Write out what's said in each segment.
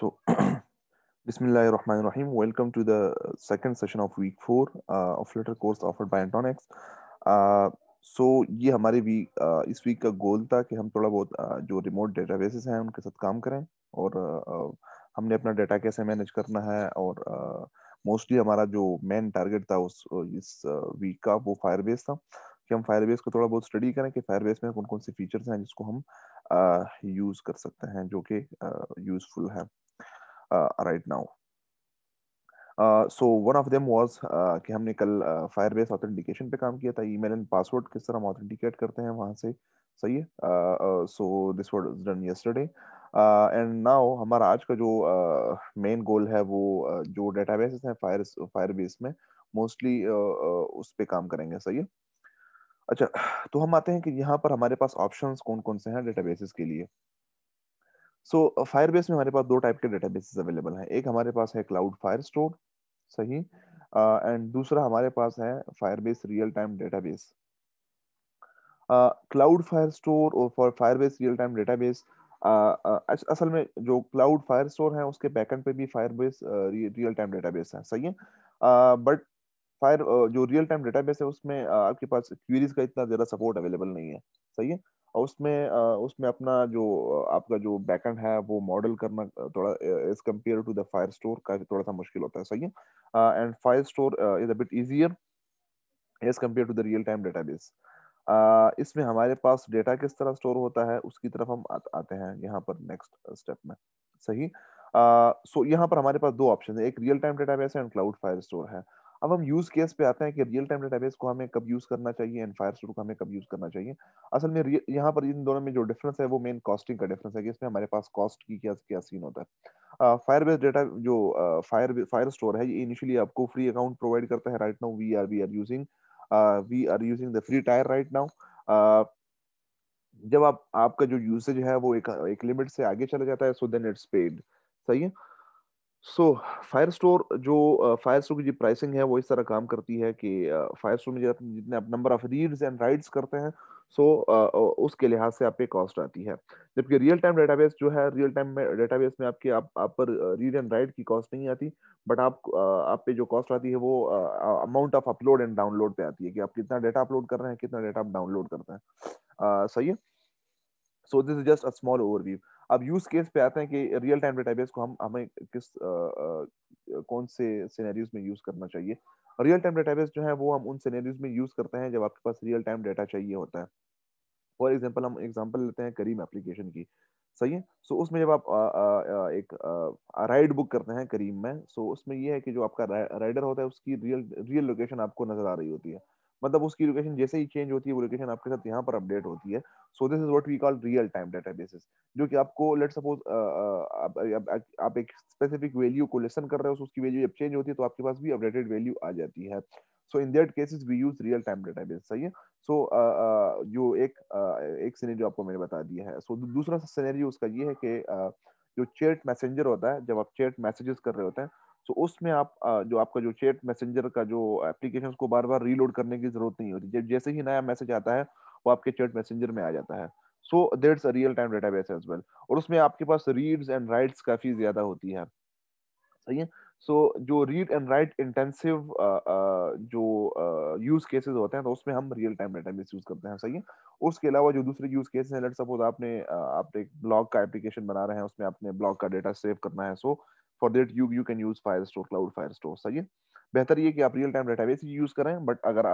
So, Bismillah Rahman Rahim. Welcome to the second session of week four uh, of letter course offered by Antonix. Uh, so so, ये हमारे week uh, इस week का गोल था कि हम थोड़ा बहुत uh, जो रिमोट डेटाबेसेस हैं उनके साथ काम करें और uh, uh हमने अपना डाटा कैसे मैनेज करना है और मोस्टली uh, हमारा जो मेन टारगेट था उस uh, इस वीक uh, का वो फायरबेस था कि हम फायरबेस को थोड़ा बहुत स्टडी करें कि फायरबेस में कौन कौन से फीचर्स हैं जिसको हम यूज़ कर सकते हैं जो कि यूज़फुल है Uh, right now. So one of them was कि हमने कल फायरबेस uh, ऑथेंटिकेशन पे काम किया था ईमेल एंड पासवर्ड किस तरह हम ऑथेंटिकेट करते हैं वहां से सही है so this was done yesterday and now हमारा आज का जो मेन uh, गोल है वो uh, जो डेटाबेसेस हैं फायर फायरबेस में मोस्टली uh, uh, उस पर काम करेंगे सही है अच्छा तो हम आते हैं कि यहाँ पर हमारे पास ऑप्शंस कौन कौन से हैं डेटाबेसेस के लिए सो फायरबेस uh, में हमारे पास दो टाइप के डेटाबेसेस अवेलेबल हैं एक हमारे पास है क्लाउड फायर स्टोर सही एंड uh, दूसरा हमारे पास है Firebase real time database cloud fire Firestore और for Firebase real time database असल में जो क्लाउड फायर स्टोर है उसके बैकेंड पे भी Firebase real time database है सही है बट uh, फायर uh, जो रियल टाइम डेटाबेस है उसमें uh, आपके पास क्यूरीज का इतना ज़्यादा सपोर्ट अवेलेबल नहीं है सही है और उसमें उसमें अपना जो आपका जो बैकएंड है वो मॉडल करना थोड़ा as compare to the Firestore का थोड़ा सा मुश्किल होता है सही है and Firestore is a bit easier as compare to the real time database इसमें हमारे पास डेटा किस तरह स्टोर होता है उसकी तरफ हम आ, आते हैं यहाँ पर नेक्स्ट स्टेप में सही सो uh, so यहाँ पर हमारे पास दो ऑप्शन है एक रियल टाइम डेटाबेस है एंड क्लाउड फायर स्टोर है uh, अब हम यूज केस पे आते हैं कि रियल टाइम डेटाबेस को हमें कब यूज करना चाहिए एंड फायर स्टोर को हमें कब यूज करना चाहिए असल में यहाँ पर इन दोनों में जो डिफरेंस है वो मेन कॉस्टिंग का डिफरेंस है कि इसमें हमारे पास कॉस्ट की क्या क्या सीन होता है फायर बेस डेटा जो फायर फायर स्टोर है ये इनिशियली आपको फ्री अकाउंट प्रोवाइड करता है right now we are we are using we are using the free tier right now जब आप आपका जो यूसेज है वो एक एक लिमिट से आगे चला जाता है सो देन इट्स पेड सही है सो फायर स्टोर जो फायर स्टोर की जो प्राइसिंग है वो इस तरह काम करती है कि फायर स्टोर में जितने आप number of reads and writes करते हैं सो so, uh, उसके लिहाज से आपके कॉस्ट आती है जबकि रियल टाइम डेटाबेस जो है रियल टाइम में डेटाबेस में आपके आप आप पर रीड एंड राइट की कॉस्ट नहीं आती बट आप आप पे जो कॉस्ट आती है वो amount of upload and download पे आती है कि आप कितना डेटा अपलोड कर रहे हैं कितना डेटा आप डाउनलोड करते हैं uh, सही है so this is just a small overview अब यूज केस पे आते हैं कि रियल टाइम डेटाबेस को हम हमें किस आ, आ, कौन से सिनेरियोज में यूज करना चाहिए रियल टाइम डेटाबेस जो है वो हम उन सिनेरियोज में यूज करते हैं जब आपके पास रियल टाइम डेटा चाहिए होता है फॉर एग्जाम्पल हम एग्जाम्पल लेते हैं करीम एप्लीकेशन की सही है सो so, उसमें जब आप आ, आ, आ, एक आ, राइड बुक करते हैं करीम में सो so, उसमें ये है कि जो आपका राइडर होता है उसकी रियल रियल लोकेशन आपको नजर आ रही होती है मतलब उसकी लोकेशन जैसे ही चेंज होती है वो लोकेशन आपके साथ यहाँ पर अपडेट होती है so this is what we call real time databases जो कि आपको लेट सपोज आप, आप, आप एक स्पेसिफिक वैल्यू को लेसन कर रहे हो उसकी वैल्यू जब चेंज होती है तो आपके पास भी अपडेटेड वैल्यू आ जाती है so in that cases we use real time database सही है सो so, जो एक uh, एक सिनेरियो आपको मैंने बता दिया है सो so, दूसरा सिनेरियो उसका ये है कि uh, जो चैट मैसेंजर होता है जब आप चैट मैसेजेस कर रहे होते हैं तो उसमें आप जो आपका जो चैट मैसेंजर का जो एप्लीकेशन को बार बार रीलोड करने की जरूरत नहीं होती जब जैसे ही नया मैसेज आता है वो आपके चैट मैसेंजर में आ जाता है so that's a real time database as well और उसमें आपके पास रीड्स एंड राइट्स काफी ज्यादा होती है सही है सो so, जो रीड एंड राइट इंटेंसिव जो यूज केसेस होते हैं तो उसमें हम रियल टाइम डेटाबेस यूज करते हैं सही है उसके अलावा जो दूसरे यूज केसेस हैं लेट सपोज आपने आप एक ब्लॉग का एप्लीकेशन बना रहे हैं उसमें आपने ब्लॉग का डेटा सेव करना है so so, for that you you can use Firestore cloud fire Firestore सही है बेहतर ये कि आप रियल टाइम डेटाबेस ही यूज करें बट अगर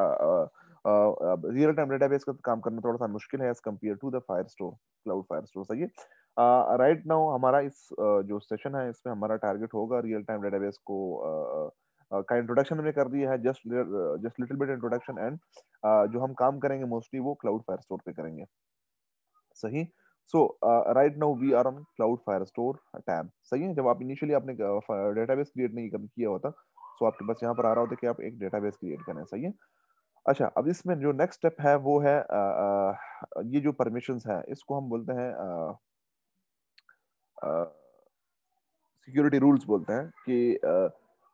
रियल टाइम डेटाबेस का काम करना थोड़ा सा मुश्किल है as compare to the Firestore cloud fire Firestore सही है राइट uh, नाउ right हमारा इस uh, जो सेशन है इसमें हमारा टारगेट होगा रियल टाइम डेटाबेस को uh, का इंट्रोडक्शन हमने कर दिया है just just little bit introduction and जो हम काम करेंगे मोस्टली वो क्लाउड फायर स्टोर पे करेंगे सही so right now we are on cloud fire Firestore tab सही है जब आप इनिशियली आपने डेटाबेस uh, क्रिएट नहीं किया होता सो आपके पास यहाँ पर आ रहा होता कि आप एक डेटाबेस क्रिएट करें सही है अच्छा अब इसमें जो नेक्स्ट स्टेप है वो है uh, uh, ये जो परमिशंस है इसको हम बोलते हैं सिक्योरिटी रूल्स बोलते हैं कि आ,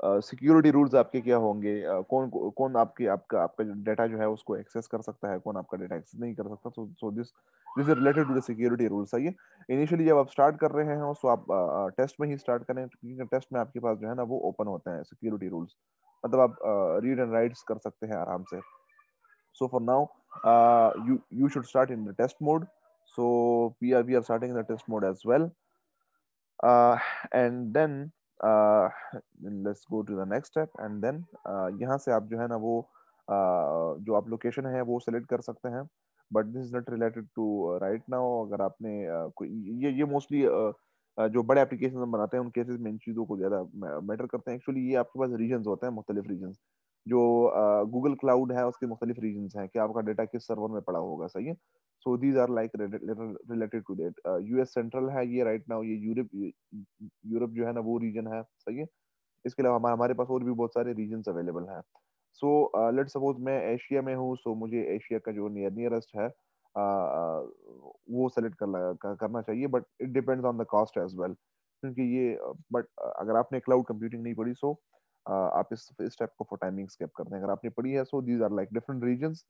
सिक्योरिटी रूल्स आपके क्या होंगे uh, कौन कौन आपके आपका आपका डाटा जो है उसको एक्सेस कर सकता है कौन आपका डाटा एक्सेस नहीं कर सकता so so this this is related to the security rules आइए इनिशियली जब आप स्टार्ट कर रहे हैं सो आप टेस्ट में ही स्टार्ट करें तो क्योंकि टेस्ट में आपके पास जो है ना वो ओपन होते हैं सिक्योरिटी रूल्स मतलब आप रीड एंड राइट्स कर सकते हैं आराम से so for now you you should start in the test mode so we are we are starting the test mode as well and then let's go to the next step and then यहाँ से आप जो है ना वो uh, जो आप location है वो सेलेक्ट कर सकते हैं but this is not related to right now अगर आपने uh, ये ये मोस्टली uh, uh, जो बड़े एप्लीकेशन हम बनाते हैं उन केसेस में इन चीज़ों को ज़्यादा मैटर करते हैं एक्चुअली ये आपके पास रीजन होते हैं मुख्तलिफ रीजन जो गूगल uh, क्लाउड है उसके मुख्तलिफ रीजन हैं कि आपका डेटा किस सर्वर में पड़ा होगा सही है so these are like related to that US central है ये राइट नाउ ये यूरोप यूरोप जो है ना वो रीजन है सही है इसके अलावा हमारे हमारे पास और भी बहुत सारे रीजन अवेलेबल हैं सो लेट सपोज मैं एशिया में हूँ सो so मुझे एशिया का जो नियर नियरेस्ट है uh, uh वो सेलेक्ट कर, करना चाहिए but it depends on the cost as well क्योंकि ये बट uh, अगर आपने क्लाउड कंप्यूटिंग नहीं पढ़ी सो so, uh, आप इस इस टाइप को फॉर टाइमिंग स्केप करते हैं अगर आपने पढ़ी है so these are like different regions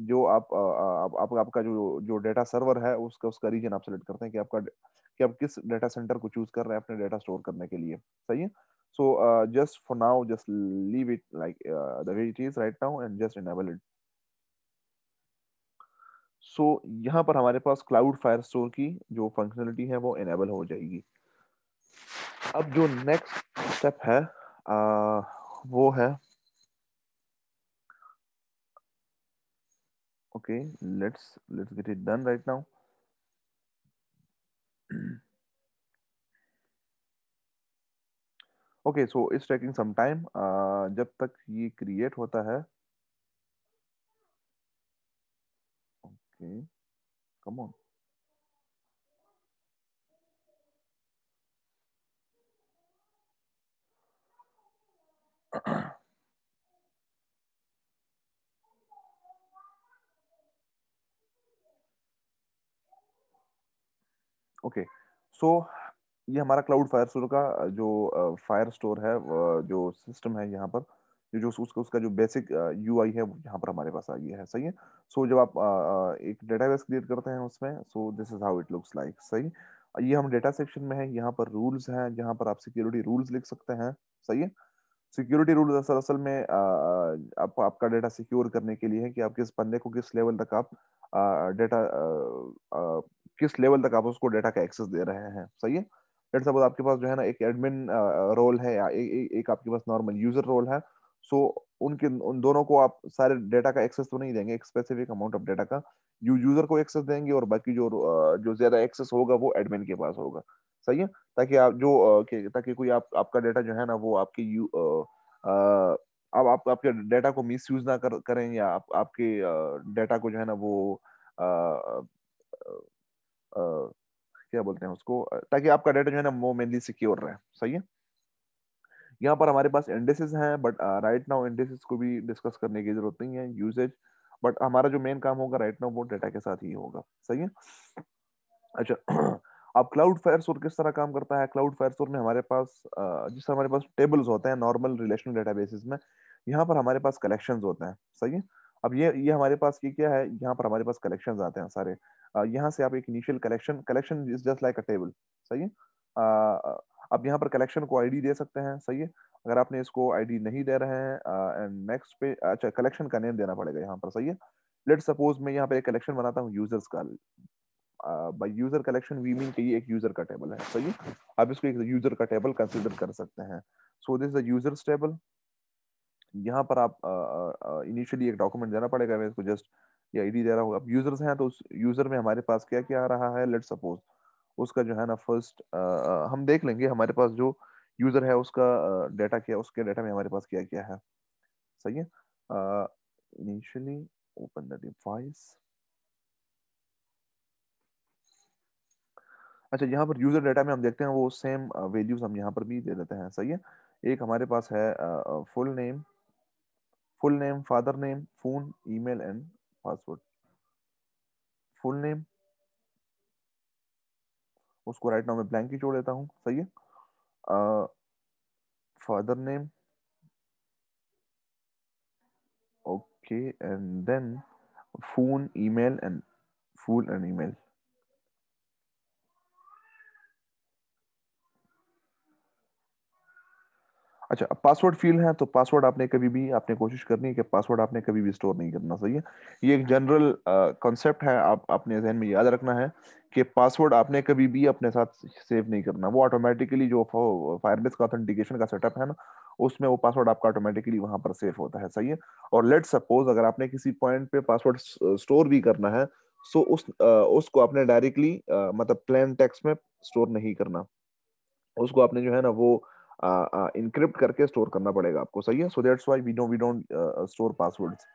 जो आप आप, आप आपका जो जो डेटा सर्वर है उसका उसका रीजन आप सेलेक्ट करते हैं कि आपका कि आप किस डेटा सेंटर को चूज कर रहे हैं अपने डेटा स्टोर करने के लिए सही है so just for now just leave it like like uh, the way it is right now and यहाँ पर हमारे पास क्लाउड फायर स्टोर की जो फंक्शनलिटी है वो इनेबल हो जाएगी अब जो नेक्स्ट स्टेप है आ, वो है okay let's let's get it done right now okay so it's taking some time जब तक ये क्रिएट होता है okay come on Ahem. Okay so ये हमारा क्लाउड फायर स्टोर का जो फायर स्टोर है जो सिस्टम है यहाँ पर जो जो उसका उसका जो बेसिक यू आई है यहाँ पर हमारे पास आई है सही है सो so, जब आप uh, एक डेटाबेस क्रिएट करते हैं उसमें so this is how it looks like सही ये हम डेटा सेक्शन में है यहाँ पर रूल्स हैं जहाँ पर आप सिक्योरिटी रूल्स लिख सकते हैं सही है सिक्योरिटी रूल असल असल में आप आपका डेटा सिक्योर करने के लिए है कि आप किस बंदे को किस लेवल तक आप डेटा किस लेवल तक आप उसको डेटा का एक्सेस दे रहे हैं सही है लेट सपोज आपके पास जो है ना एक एडमिन रोल है या ए, ए, एक आपके पास नॉर्मल यूजर रोल है सो उनके उन दोनों को आप सारे डेटा का एक्सेस तो नहीं देंगे एक स्पेसिफिक अमाउंट ऑफ डेटा का यू यूजर को एक्सेस देंगे और बाकी जो जो ज्यादा एक्सेस होगा वो एडमिन के पास होगा सही है ताकि आप जो ताकि कोई आप आपका डेटा जो है ना वो आपके यू आप आप आपके डेटा को मिस यूज ना कर, करें या आप, आपके डेटा को जो है ना वो क्या बोलते हैं उसको ताकि आपका डाटा जो है ना वो मेनली सिक्योर रहे सही है यहाँ पर हमारे पास इंडेसिस हैं बट राइट नाउ इंडेसिस को भी डिस्कस करने की जरूरत नहीं है यूजेज बट हमारा जो मेन काम होगा राइट नाउ वो डेटा के साथ ही होगा सही है अच्छा अब क्लाउड फायर सोर किस तरह काम करता है क्लाउड फायर सोर में हमारे पास जिस हमारे पास टेबल्स होते हैं नॉर्मल रिलेशनल डेटाबेसिस में यहाँ पर हमारे पास कलेक्शंस होते हैं सही है अब ये ये हमारे पास ये क्या है यहाँ पर हमारे पास कलेक्शन आते हैं सारे यहाँ से आप एक initial collection collection is just like a table सही है अब यहाँ पर कलेक्शन को आईडी दे सकते हैं सही है अगर आपने इसको आईडी नहीं दे रहे हैं एंड नेक्स्ट पे अच्छा कलेक्शन का नेम देना पड़ेगा यहाँ पर सही है लेट सपोज मैं यहाँ पर एक कलेक्शन बनाता हूँ यूजर्स का by user collection we mean कि ये एक यूजर का टेबल है सही है आप इसको एक यूजर का टेबल कंसिडर कर सकते हैं so this the users table यहाँ पर आप इनिशियली एक डॉक्यूमेंट देना पड़ेगा मैं इसको जस्ट या आई दे रहा हूँ अब यूजर्स हैं तो उस यूजर में हमारे पास क्या क्या आ रहा है लेट सपोज उसका जो है ना फर्स्ट हम देख लेंगे हमारे पास जो यूजर है उसका डेटा क्या उसके डेटा में हमारे पास क्या क्या है सही है इनिशियली ओपन द डिवाइस अच्छा यहाँ पर यूजर डेटा में हम देखते हैं वो सेम वैल्यूज हम यहाँ पर भी दे देते हैं सही है एक हमारे पास है full name full name father name phone email and password full name उसको राइट नाउ मैं ब्लैंक ही छोड़ देता हूँ सही है father name okay and then phone email and phone and email अच्छा पासवर्ड फील है तो पासवर्ड आपने कभी भी आपने कोशिश करनी है कि पासवर्ड आपने कभी भी स्टोर नहीं करना सही है ये एक जनरल कॉन्सेप्ट है आप अपने जहन में याद रखना है कि पासवर्ड आपने कभी भी अपने साथ सेव नहीं करना वो ऑटोमेटिकली जो फायरबेस का ऑथेंटिकेशन का सेटअप है ना उसमें वो पासवर्ड आपका ऑटोमेटिकली वहां पर सेव होता है सही है और लेट सपोज अगर आपने किसी पॉइंट पे पासवर्ड स्टोर भी करना है सो उस उसको आपने डायरेक्टली मतलब प्लान टेक्स में स्टोर नहीं करना उसको आपने जो है ना वो इनक्रिप्ट करके स्टोर करना पड़ेगा आपको सही है so that's why we know we don't store passwords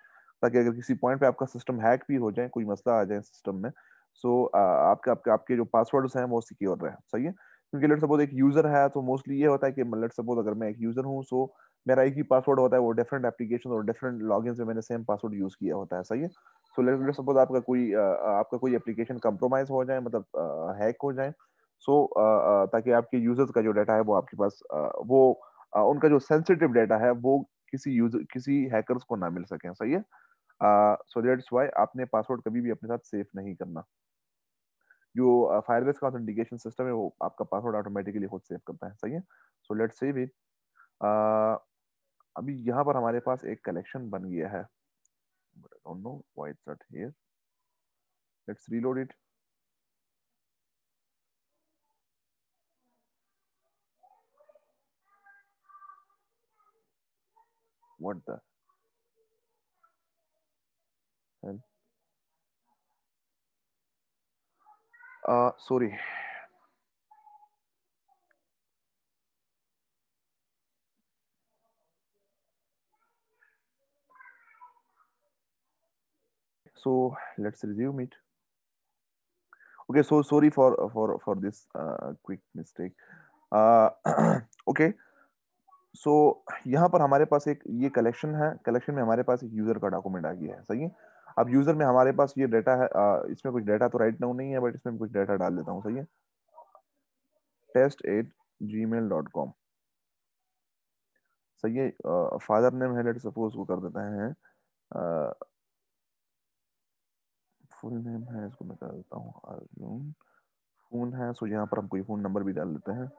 ताकि अगर किसी पॉइंट पे आपका सिस्टम हैक भी हो जाए कोई मसला आ जाए सिस्टम में सो so, uh, आपके आपके आपके जो पासवर्ड्स हैं वो सिक्योर रहे सही है क्योंकि लेट सपोज एक यूजर है तो मोस्टली ये होता है कि लेट सपोज अगर मैं एक यूजर हूँ सो so, मेरा एक ही पासवर्ड होता है वो डिफरेंट एप्लीकेशन और डिफरेंट लॉगिन में मैंने सेम पासवर्ड यूज किया होता है सही है सो लेट सपोज आपका कोई uh, आपका कोई एप्लीकेशन कम्प्रोमाइज हो जाए मतलब हैक uh, हो जाए सो so, uh, uh, ताकि आपके यूजर्स का जो डाटा है वो आपके पास uh, वो उनका जो सेंसिटिव डाटा है वो किसी यूजर किसी हैकर्स को ना मिल सके सही है सो दैट्स व्हाई आपने पासवर्ड कभी भी अपने साथ सेव नहीं करना जो फायरबेस का ऑथेंटिकेशन सिस्टम है वो आपका पासवर्ड ऑटोमेटिकली खुद सेव करता है सही है सो लेट्स सेव इट अभी यहाँ पर हमारे पास एक कलेक्शन बन गया है don't know why it's not here. Let's reload it. What the hell? Uh, sorry. So let's resume it. Okay, so sorry for for for this uh, quick mistake. Uh, okay. So so, यहाँ पर हमारे पास एक ये collection है collection में हमारे पास एक यूजर का डॉक्यूमेंट आ गया है सही है अब यूजर में हमारे पास ये डाटा है आ, इसमें कुछ डाटा तो राइट नाउ नहीं है बट इसमें कुछ डाटा डाल देता हूँ सही है test at ji mail dot com सही है फादर नेम है सपोज वो कर देते हैं फुल नेम है इसको मैं कर देता हूँ फोन है सो यहाँ पर हम कोई फोन नंबर भी डाल देते हैं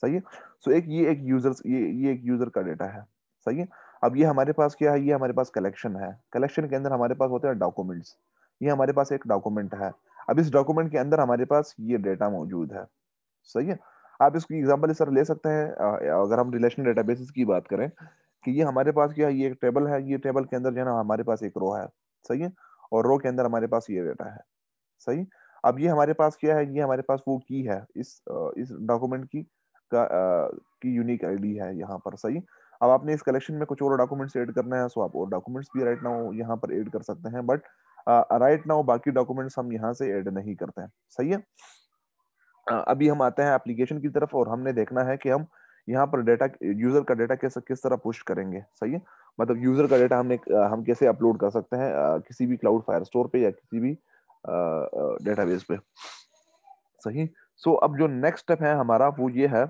सही है सो एक ये एक यूजर ये ये एक यूजर का डेटा है सही है अब ये हमारे पास क्या है ये हमारे पास कलेक्शन है कलेक्शन के अंदर हमारे पास होते हैं डॉक्यूमेंट्स ये हमारे पास एक डॉक्यूमेंट है अब इस डॉक्यूमेंट के अंदर हमारे पास ये डेटा मौजूद है सही है आप इसको एग्जाम्पल इस तरह ले सकते हैं अगर हम रिलेशनल डेटाबेसिस की बात करें कि ये हमारे पास क्या है ये एक टेबल है ये टेबल के अंदर जो है हमारे पास एक रो है सही है और रो के अंदर हमारे पास ये डेटा है सही अब ये हमारे पास क्या है ये हमारे पास वो की है इस इस डॉक्यूमेंट की का आ, की यूनिक आईडी है यहाँ पर सही अब आपने इस कलेक्शन में कुछ और डॉक्यूमेंट्स ऐड करना है सो आप और डॉक्यूमेंट्स भी राइट नाउ यहाँ पर ऐड कर सकते हैं बट राइट नाउ बाकी डॉक्यूमेंट्स हम यहाँ से ऐड नहीं करते हैं सही है uh, अभी हम आते हैं एप्लीकेशन की तरफ और हमने देखना है कि हम यहाँ पर डेटा यूजर का डेटा कैसे किस तरह पुष्ट करेंगे सही है मतलब यूजर का डेटा हमने हम कैसे अपलोड कर सकते हैं किसी भी क्लाउड फायर स्टोर पे या किसी भी डेटाबेस पे सही सो so, अब जो नेक्स्ट स्टेप है हमारा वो ये है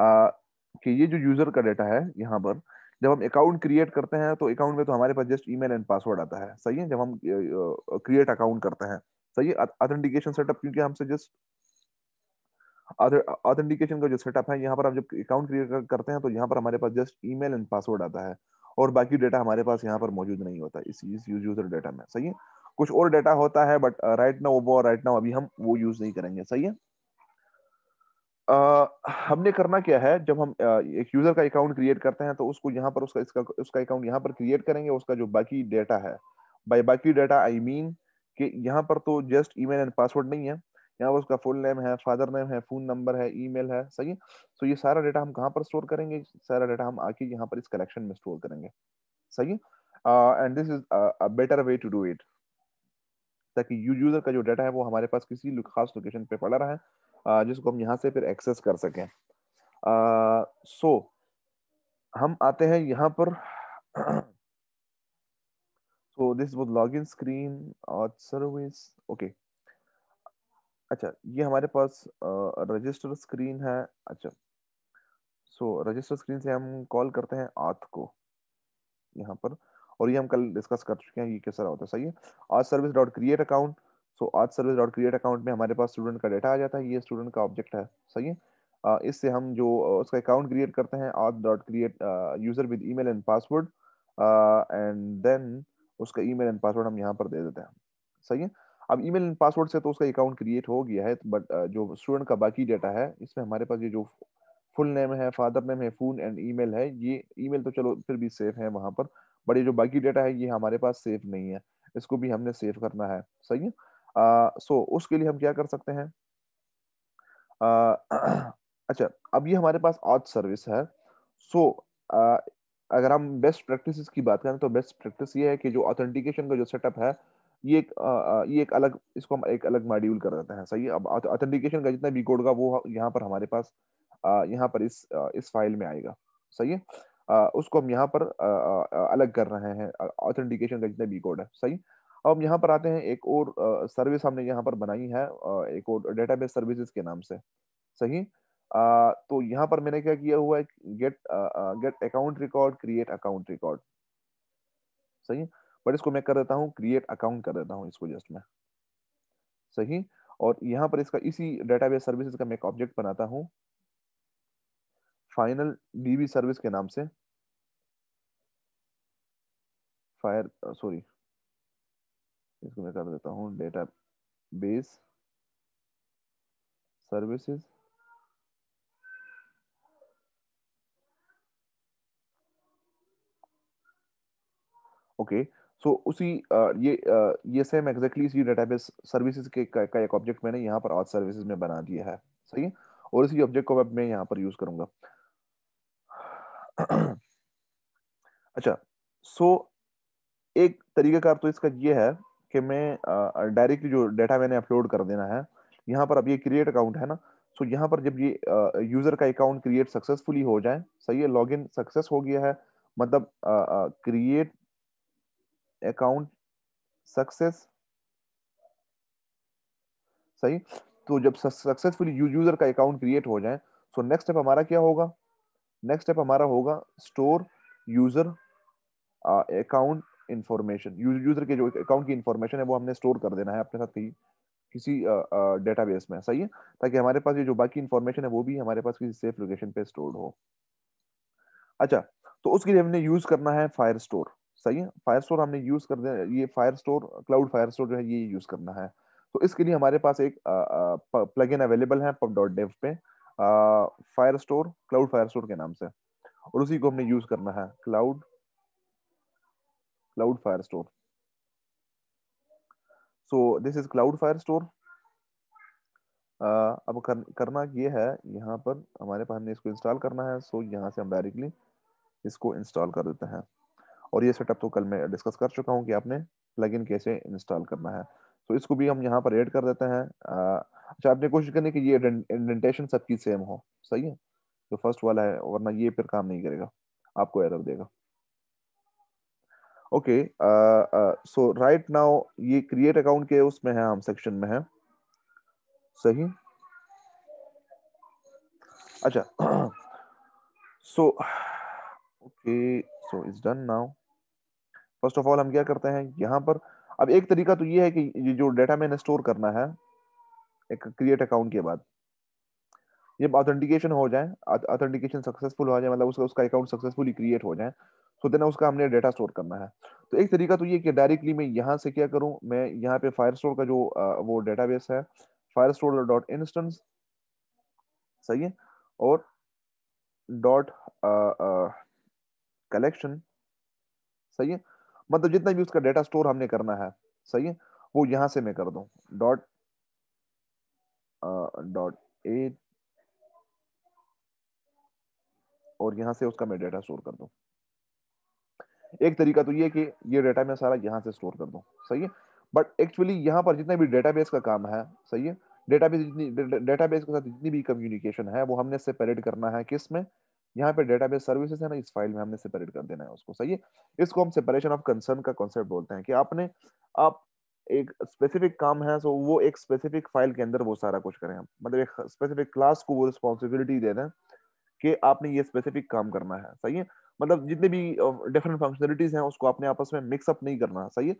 कि ये जो यूजर का डाटा है यहाँ पर जब हम अकाउंट क्रिएट करते हैं तो अकाउंट में तो हमारे पास जस्ट ईमेल एंड पासवर्ड आता है सही है जब हम क्रिएट अकाउंट करते हैं सही है ऑथेंटिकेशन सेटअप क्योंकि हमसे जस्ट ऑथेंटिकेशन का जो सेटअप है यहाँ पर हम जब अकाउंट क्रिएट करते हैं तो यहाँ पर हमारे पास जस्ट ईमेल एंड पासवर्ड आता है और बाकी डेटा हमारे पास यहाँ पर मौजूद नहीं होता इस यूजर डाटा में सही है कुछ और डेटा होता है बट राइट नाउ वो राइट नाउ अभी हम वो यूज नहीं करेंगे सही है Uh, हमने करना क्या है जब हम uh, एक यूजर का अकाउंट क्रिएट करते हैं तो उसको यहाँ पर उसका इसका उसका अकाउंट यहाँ पर क्रिएट करेंगे उसका जो बाकी डेटा है बाय बाकी डेटा आई मीन कि यहाँ पर तो जस्ट ईमेल एंड पासवर्ड नहीं है यहाँ पर उसका फुल नेम है फादर नेम है फोन नंबर है ईमेल है सही है सो ये सारा डेटा हम कहाँ पर स्टोर करेंगे सारा डेटा हम आके यहाँ पर इस कलेक्शन में स्टोर करेंगे सही है and this is a better way to do it ताकि यूजर का जो डेटा है वो हमारे पास किसी खास लोकेशन पे पड़ा रहा है जिसको हम यहाँ से फिर एक्सेस कर सकें सो so, हम आते हैं यहाँ पर so this was login screen और सर्विस ओके अच्छा ये हमारे पास रजिस्टर uh, स्क्रीन है अच्छा सो रजिस्टर स्क्रीन से हम कॉल करते हैं आथ को यहाँ पर और ये हम कल डिस्कस कर चुके हैं ये कैसा होता है सही है auth service dot create account so auth service dot create account में हमारे पास स्टूडेंट का डाटा आ जाता है ये स्टूडेंट का ऑब्जेक्ट है सही है इससे हम जो उसका अकाउंट क्रिएट करते हैं auth dot create user with email and password and then उसका ईमेल एंड पासवर्ड हम यहाँ पर दे देते हैं सही है अब ईमेल एंड पासवर्ड से तो उसका अकाउंट क्रिएट हो गया है बट जो स्टूडेंट का बाकी डाटा है इसमें हमारे पास ये जो फुल नेम है फादर नेम है फोन एंड ईमेल है ये ईमेल तो चलो फिर भी सेफ है वहाँ पर बट ये जो बाकी डाटा है ये हमारे पास सेफ नहीं है इसको भी हमने सेव करना है सही है सो uh, so, उसके लिए हम क्या कर सकते हैं uh, अच्छा अब ये हमारे पास आज सर्विस है सो so, uh, अगर हम बेस्ट प्रैक्टिस की बात करें तो बेस्ट प्रैक्टिस ये है कि जो ऑथेंटिकेशन का जो सेटअप है ये एक uh, ये एक अलग इसको हम एक अलग मॉड्यूल कर देते हैं सही अब ऑथेंटिकेशन का जितना भी कोड का वो यहाँ पर हमारे पास यहाँ पर इस इस फाइल में आएगा सही है उसको हम यहाँ पर अलग कर रहे हैं ऑथेंटिकेशन का जितना भी कोड है सही अब यहाँ पर आते हैं एक और सर्विस हमने यहाँ पर बनाई है एक और डेटाबेस सर्विसेज के नाम से सही आ, तो यहाँ पर मैंने क्या किया हुआ है get get account record create account record सही बट इसको मैं कर देता हूँ क्रिएट अकाउंट कर देता हूँ इसको जस्ट में सही और यहाँ पर इसका इसी डेटाबेस सर्विसेज का मैं एक ऑब्जेक्ट बनाता हूँ फाइनल डीबी सर्विस के नाम से फायर सॉरी इसको मैं कर देता हूँ database services okay so उसी ये ये सेम एग्जैक्टली इसी डेटाबेस सर्विसेज के का, का एक ऑब्जेक्ट मैंने यहाँ पर आज सर्विसेज में बना दिया है सही है और इसी ऑब्जेक्ट को अब मैं यहाँ पर यूज करूंगा अच्छा सो so, एक तरीका कार तो इसका ये है कि मैं डायरेक्टली जो डाटा मैंने अपलोड कर देना है यहाँ पर अब ये क्रिएट अकाउंट है ना सो so यहाँ पर जब ये यूजर का अकाउंट क्रिएट सक्सेसफुली हो जाए सही है लॉग सक्सेस हो गया है मतलब क्रिएट अकाउंट सक्सेस सही तो जब सक्सेसफुली यूजर का अकाउंट क्रिएट हो जाए सो नेक्स्ट स्टेप हमारा क्या होगा नेक्स्ट स्टेप हमारा होगा store user account information user के जो अकाउंट की इंफॉर्मेशन है वो हमने स्टोर कर देना है अपने साथ कहीं किसी डेटाबेस में सही है ताकि हमारे पास ये जो बाकी इन्फॉर्मेशन है वो भी हमारे पास किसी सेफ लोकेशन पे स्टोर्ड हो अच्छा तो उसके लिए हमने यूज करना है फायर स्टोर सही है फायर स्टोर हमने यूज कर देना ये Firestore cloud fire Firestore जो है ये यूज करना है तो इसके लिए हमारे पास एक प्लग इन अवेलेबल है पब डॉट डेव पे Firestore cloud fire Firestore के नाम से और उसी को हमने यूज करना है cloud cloud firestore so this is cloud firestore Uh, अब कर, करना ये है यहाँ पर हमारे पास हमने इसको इंस्टॉल करना है सो यहाँ से हम डायरेक्टली इसको इंस्टॉल कर देते हैं और ये सेटअप तो कल मैं डिस्कस कर चुका हूँ कि आपने प्लगइन कैसे इंस्टॉल करना है तो इसको भी हम यहाँ पर ऐड कर देते हैं uh, अच्छा आपने कोशिश करनी कि ये इंडेंटेशन सबकी सेम हो सही है जो फर्स्ट वाला है वरना ये फिर काम नहीं करेगा आपको एरर देगा ओके सो राइट नाउ ये क्रिएट अकाउंट के उसमें है हम सेक्शन में है सही अच्छा so okay so is done now first of all हम क्या करते हैं यहां पर अब एक तरीका तो ये है कि ये जो डेटा मैंने स्टोर करना है एक क्रिएट अकाउंट के बाद जब ऑथेंटिकेशन हो जाए ऑथेंटिकेशन सक्सेसफुल हो जाए मतलब उसका उसका अकाउंट सक्सेसफुली क्रिएट हो जाए तो देना उसका हमने डेटा स्टोर करना है तो एक तरीका तो ये कि डायरेक्टली मैं यहाँ से क्या करूँ मैं यहाँ पे फायर स्टोर का जो आ, वो डेटाबेस है फायर स्टोर डॉट इंस्टेंस सही है और डॉट कलेक्शन सही है मतलब जितना भी उसका डेटा स्टोर हमने करना है सही है वो यहाँ से मैं कर दूँ डॉट डॉट एट और यहाँ से उसका मैं डेटा स्टोर कर दूँ एक तरीका तो ये कि ये डेटा मैं सारा यहाँ से स्टोर कर दूँ सही है बट एक्चुअली यहाँ पर जितना भी डेटाबेस का काम है सही है डेटाबेस जितनी डेटाबेस के साथ जितनी भी कम्युनिकेशन है वो हमने सेपरेट करना है किस में यहाँ पे डेटाबेस सर्विसेज है ना इस फाइल में हमने सेपरेट कर देना है उसको सही है इसको हम सेपरेशन ऑफ कंसर्न का कॉन्सेप्ट बोलते हैं कि आपने आप एक स्पेसिफिक काम है सो वो एक स्पेसिफिक फाइल के अंदर वो सारा कुछ करें मतलब एक स्पेसिफिक क्लास को वो रिस्पॉन्सिबिलिटी दे दें कि आपने ये स्पेसिफिक काम करना है सही है मतलब जितने भी डिफरेंट फंक्शनलिटीज हैं उसको आपने आपस में मिक्सअप नहीं करना सही है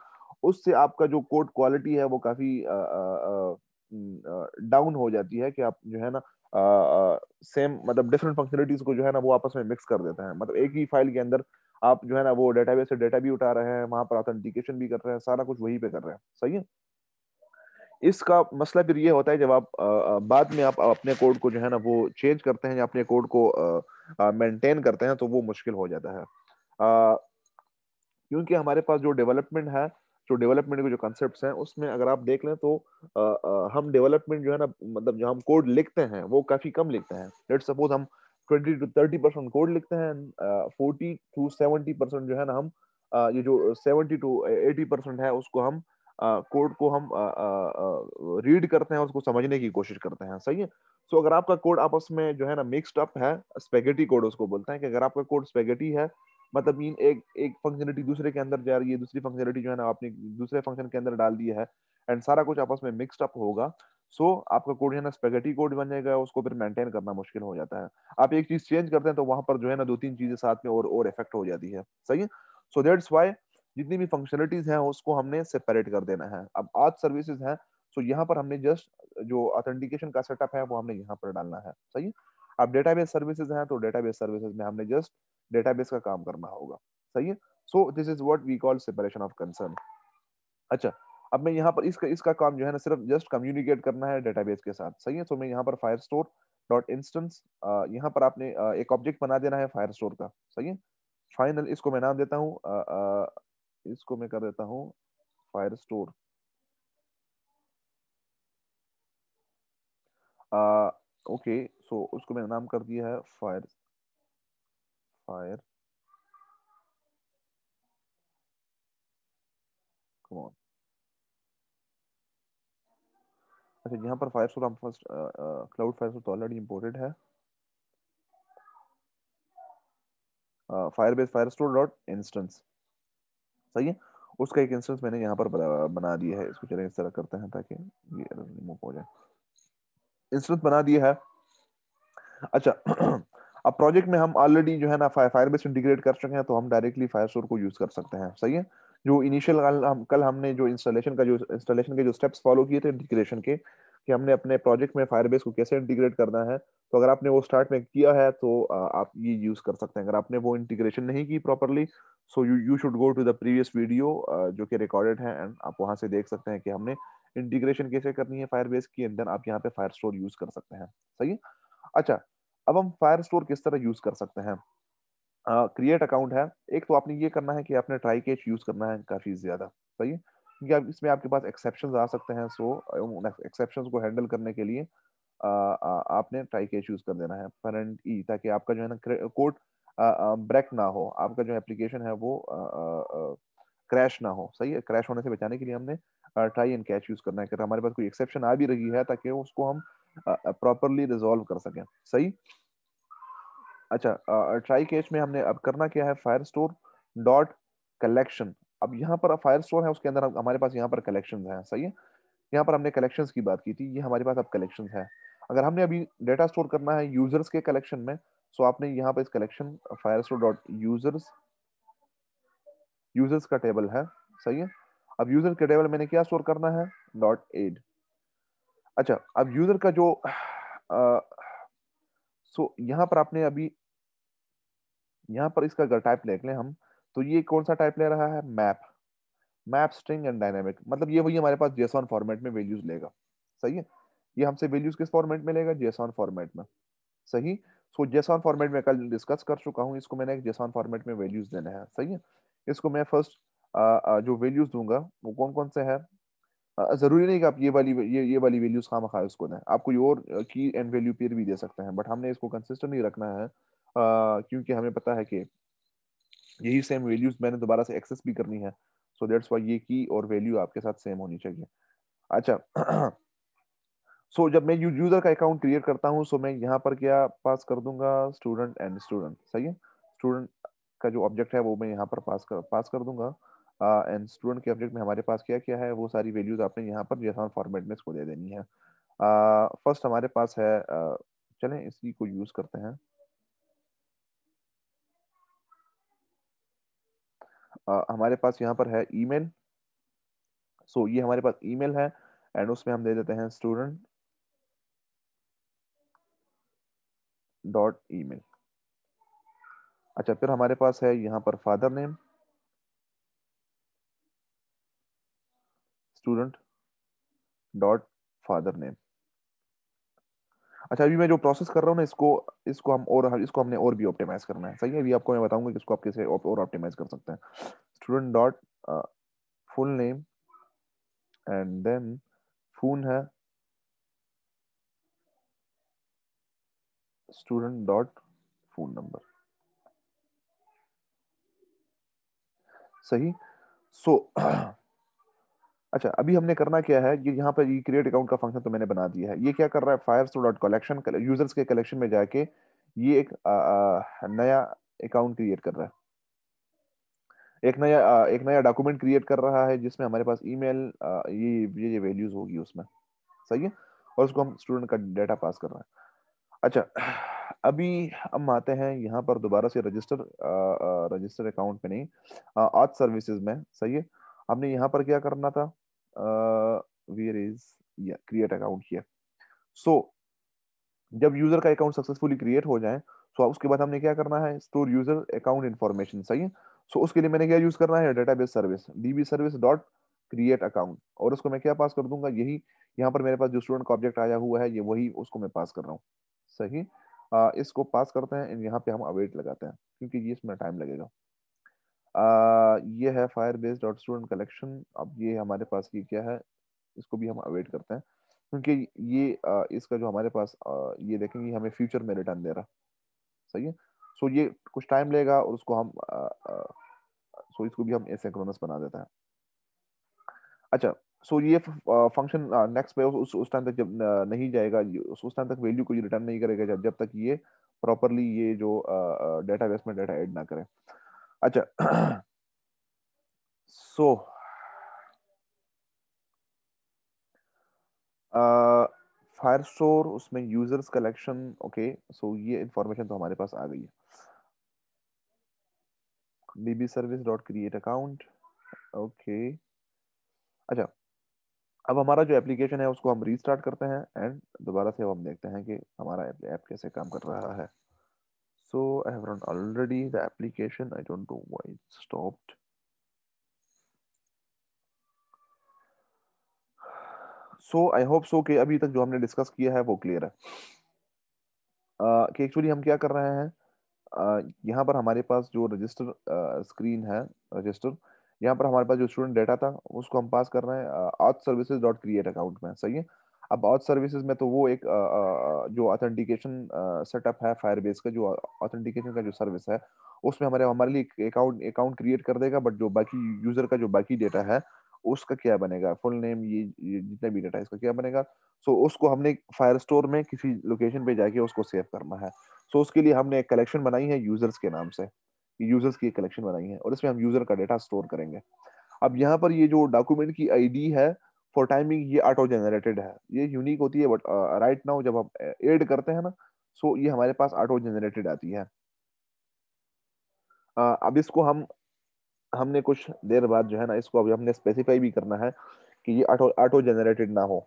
उससे आपका जो कोड क्वालिटी है वो काफी डाउन हो जाती है कि आप जो है ना सेम मतलब डिफरेंट फंक्शनलिटीज को जो है ना वो आपस में मिक्स कर देते हैं मतलब एक ही फाइल के अंदर आप जो है ना वो डेटाबेस से डेटा भी उठा रहे हैं वहां पर ऑथेंटिकेशन भी कर रहे हैं सारा कुछ वहीं पे कर रहे हैं सही है इसका मसला फिर ये होता है जब आप बाद में आप अपने कोड को जो है ना वो चेंज करते हैं या अपने कोड को मेंटेन करते हैं तो वो मुश्किल हो जाता है क्योंकि हमारे पास जो डेवलपमेंट है जो डेवलपमेंट के जो कॉन्सेप्ट्स हैं उसमें अगर आप देख लें तो हम डेवलपमेंट जो है ना मतलब जो हम कोड लिखते हैं वो काफी कम लिखते हैं लेट सपोज हम 20 टू 30 परसेंट कोड लिखते हैं फोर्टी टू सेवेंटी परसेंट जो है ना हम ये जो सेवेंटी टू एटी परसेंट है उसको हम कोड को हम रीड करते हैं उसको समझने की कोशिश करते हैं सही है सो अगर आपका कोड आपस में जो है ना मिक्सड अप है स्पेगेटी कोड उसको बोलते हैं कि अगर आपका कोड स्पेगेटी है मतलब मीन एक एक फंक्शनलिटी दूसरे के अंदर जा रही है दूसरी फंक्शनलिटी जो है ना आपने दूसरे फंक्शन के अंदर डाल दिया है एंड सारा कुछ आपस में मिक्सड अप होगा सो so, आपका कोड जो है ना स्पेगेटी कोड बन जाएगा उसको फिर मेंटेन करना मुश्किल हो जाता है आप एक चीज चेंज करते हैं तो वहां पर जो है ना दो तीन चीजें साथ में और और इफेक्ट हो जाती है सही है सो दैट्स वाई जितनी भी फंक्शनलिटीज हैं उसको हमने सेपरेट कर देना है अब आज सर्विसेज हैं सो यहाँ पर हमने जस्ट जो ऑथेंटिकेशन का सेटअप है वो हमने यहाँ पर डालना है सही अब डेटाबेस सर्विसेज हैं तो डेटाबेस सर्विसेज में हमने जस्ट डेटाबेस का काम करना होगा सही है so this is what we call separation of concern अच्छा अब मैं यहाँ पर इसका इसका काम जो है ना सिर्फ जस्ट कम्युनिकेट करना है डेटाबेस के साथ सही है सो so मैं यहाँ पर फायर स्टोर डॉट इंस्टेंस यहाँ पर आपने uh, एक ऑब्जेक्ट बना देना है फायर स्टोर का सही है फाइनल इसको मैं नाम देता हूँ इसको मैं कर देता हूं फायर स्टोर ओके सो उसको मैंने नाम कर दिया है फायर फायर अच्छा यहाँ पर फायर स्टोर हम फर्स्ट क्लाउड फायर स्टोर तो ऑलरेडी इम्पोर्टेड है Firebase fire store dot instance सही है उसका एक इंस्टेंस मैंने यहाँ पर बना दिया है इसको चलें इस तरह करते हैं ताकि ये रिमूव हो जाए इंस्टेंस बना दिया है अच्छा अब प्रोजेक्ट में हम ऑलरेडी जो है ना फायर बेस इंटीग्रेट कर चुके हैं तो हम डायरेक्टली फायर स्टोर को यूज कर सकते हैं सही है जो इनिशियल हम कल हमने जो इंस्टॉलेशन का जो इंस्टॉलेशन के जो स्टेप्स फॉलो किए थे इंटीग्रेशन के कि हमने अपने प्रोजेक्ट में फायरबेस को कैसे इंटीग्रेट करना है तो अगर आपने वो स्टार्ट में किया है तो आप ये यूज कर सकते हैं अगर आपने वो इंटीग्रेशन नहीं की properly so you you should go to the previous video जो कि रिकॉर्डेड है एंड आप वहां से देख सकते हैं कि हमने इंटीग्रेशन कैसे करनी है फायर बेस की एंड देन आप यहाँ पे फायर स्टोर यूज कर सकते हैं सही है अच्छा अब हम फायर स्टोर किस तरह यूज कर सकते हैं क्रिएट uh, अकाउंट है एक तो आपने ये करना है कि आपने ट्राई कैच यूज करना है काफी ज्यादा सही है क्योंकि आप इसमें आपके पास एक्सेप्शन आ सकते हैं सो so, एक्सेप्शन को हैंडल करने के लिए आपने ट्राई केस यूज कर देना है पेरेंट ई ताकि आपका जो है ना कोर्ट ब्रेक ना हो आपका जो एप्लीकेशन है वो क्रैश ना हो सही है क्रैश होने से बचाने के लिए हमने ट्राई एंड कैच यूज करना है अगर हमारे पास कोई एक्सेप्शन आ भी रही है ताकि उसको हम प्रॉपरली रिजॉल्व कर सकें सही अच्छा ट्राई कैच में हमने अब करना क्या है फायर स्टोर डॉट कलेक्शन अब यहाँ पर फायर स्टोर है उसके अंदर हमारे पास यहाँ पर कलेक्शन है सही है यहाँ पर हमने कलेक्शन की बात की थी ये हमारे पास अब कलेक्शन है अगर हमने अभी डेटा स्टोर करना है यूजर्स के कलेक्शन में सो आपने यहाँ पर इस collection fire store dot users users का टेबल है सही है अब यूजर के टेबल मैंने क्या स्टोर करना है डॉट एड अच्छा अब यूजर का जो सो uh, सो यहाँ पर आपने अभी यहाँ पर इसका अगर टाइप देख लें हम तो ये कौन सा टाइप ले रहा है map map string and dynamic मतलब ये वही हमारे पास जेसॉन फॉर्मेट में वैल्यूज लेगा सही है ये हमसे वैल्यूज किस फॉर्मेट में लेगा जेसॉन फॉर्मेट में सही सो जेसॉन फॉर्मेट में कल डिस्कस कर चुका हूँ इसको मैंने जेसॉन फॉर्मेट में वैल्यूज देना है सही है इसको मैं फर्स्ट जो वैल्यूज दूंगा वो कौन कौन से है ज़रूरी नहीं कि आप ये वाली ये ये वाली वैल्यूज खाम खाए उसको दें आप कोई और की एंड वैल्यू पेयर भी दे सकते हैं बट हमने इसको कंसिस्टेंट ही रखना है क्योंकि हमें पता है कि यही सेम वैल्यूज मैंने दोबारा से एक्सेस भी करनी है सो देट्स वाई ये की और वैल्यू आपके साथ सेम होनी चाहिए अच्छा सो so, जब मैं यूजर का अकाउंट क्रिएट करता हूँ सो so मैं यहाँ पर क्या पास कर दूंगा स्टूडेंट एंड स्टूडेंट सही है स्टूडेंट का जो ऑब्जेक्ट है वो मैं यहाँ पर पास कर पास कर दूंगा एंड uh, स्टूडेंट के ऑब्जेक्ट में हमारे पास क्या क्या है वो सारी वैल्यूज आपने यहाँ पर जैसा फॉर्मेट में इसको दे देनी है फर्स्ट uh, हमारे पास है uh, चलें इसी को यूज करते हैं Uh, हमारे पास यहाँ पर है ईमेल सो so, ये हमारे पास ईमेल है एंड उसमें हम दे देते हैं स्टूडेंट डॉट ई मेल अच्छा फिर हमारे पास है यहाँ पर father name student dot father name अच्छा अभी मैं जो प्रोसेस कर रहा हूँ ना इसको इसको हम और इसको हमने और भी ऑप्टिमाइज करना है सही है अभी आपको मैं बताऊंगा कि इसको आप कैसे और ऑप्टिमाइज कर सकते हैं student dot full name and then phone है student dot phone number सही सो so, अच्छा अभी हमने करना क्या है ये यहाँ पर ये क्रिएट अकाउंट का फंक्शन तो मैंने बना दिया है ये क्या कर रहा है fire store dot collection users के कलेक्शन में जाके ये एक आ, आ, नया अकाउंट क्रिएट कर रहा है एक नया आ, एक नया डॉक्यूमेंट क्रिएट कर रहा है जिसमें हमारे पास ईमेल ये ये वैल्यूज होगी उसमें सही है और उसको हम स्टूडेंट का डाटा पास कर रहे हैं अच्छा अभी हम आते हैं यहाँ पर दोबारा से रजिस्टर रजिस्टर अकाउंट में नहीं आज सर्विसेज में सही है हमने यहाँ पर क्या करना था वेयर इज क्रिएट अकाउंट किया सो जब यूजर का अकाउंट सक्सेसफुली क्रिएट हो जाए सो so, उसके बाद हमने क्या करना है स्टोर यूजर अकाउंट इन्फॉर्मेशन सही है सो so, उसके लिए मैंने क्या यूज करना है database service DB service dot create account और उसको मैं क्या पास कर दूंगा यही यहाँ पर मेरे पास जो स्टूडेंट का ऑब्जेक्ट आया हुआ है ये वही उसको मैं पास कर रहा हूँ सही आ, इसको पास करते हैं यहाँ पे हम अवेट लगाते हैं क्योंकि ये इसमें टाइम लगेगा आ, ये है Firebase dot student collection अब ये हमारे पास ये क्या है इसको भी हम अवेट करते हैं क्योंकि ये आ, इसका जो हमारे पास आ, ये देखेंगे हमें फ्यूचर में रिटर्न दे रहा सही है सो ये कुछ टाइम लेगा और उसको हम आ, आ, सो इसको भी हम एसेक्रोनस बना देते हैं अच्छा सो ये फंक्शन नेक्स्ट पे उस उस टाइम तक जब नहीं जाएगा उस टाइम तक वैल्यू को ये रिटर्न नहीं करेगा जब जब तक ये प्रॉपरली ये जो डेटा बेस में डेटा एड ना करे अच्छा सो फायर स्टोर उसमें यूजर्स कलेक्शन ओके सो ये इंफॉर्मेशन तो हमारे पास आ गई है DB service dot create account okay अच्छा अब हमारा जो एप्लीकेशन है उसको हम रीस्टार्ट करते हैं एंड दोबारा से अब हम देखते हैं कि हमारा ऐप कैसे काम कर रहा हाँ। है so I have run already the application I don't know why it stopped so I hope so कि अभी तक जो हमने डिस्कस किया है वो क्लियर है uh, कि एक्चुअली हम क्या कर रहे हैं uh, यहाँ पर हमारे पास जो रजिस्टर स्क्रीन uh, है रजिस्टर uh, यहाँ पर हमारे पास जो स्टूडेंट डेटा था उसको हम पास कर रहे हैं auth services dot create account में सही है अब ऑथ सर्विसेज में तो वो एक जो ऑथेंटिकेशन सेटअप है फायरबेस का जो ऑथेंटिकेशन का जो सर्विस है उसमें हमारे हमारे लिए अकाउंट अकाउंट क्रिएट कर देगा बट जो बाकी यूजर का जो बाकी डेटा है उसका क्या बनेगा फुल नेम ये, ये जितना भी डेटा इसका क्या बनेगा सो so, उसको हमने फायर स्टोर में किसी लोकेशन पे जाके उसको सेव करना है सो so, उसके लिए हमने एक कलेक्शन बनाई है यूजर्स के नाम से यूजर्स की कलेक्शन बनाई है और इसमें हम यूजर का डेटा स्टोर करेंगे अब यहाँ पर ये जो डॉक्यूमेंट की आईडी है फॉर टाइमिंग ये ऑटो जनरेटेड है ये यूनिक होती है बट राइट नाउ जब हम एड uh, करते हैं ना सो ये हमारे पास ऑटो जनरेटेड आती है uh, अब इसको हम हमने कुछ देर बाद जो है ना इसको अभी हमने स्पेसिफाई भी करना है कि ये ऑटो ऑटो जनरेटेड ना हो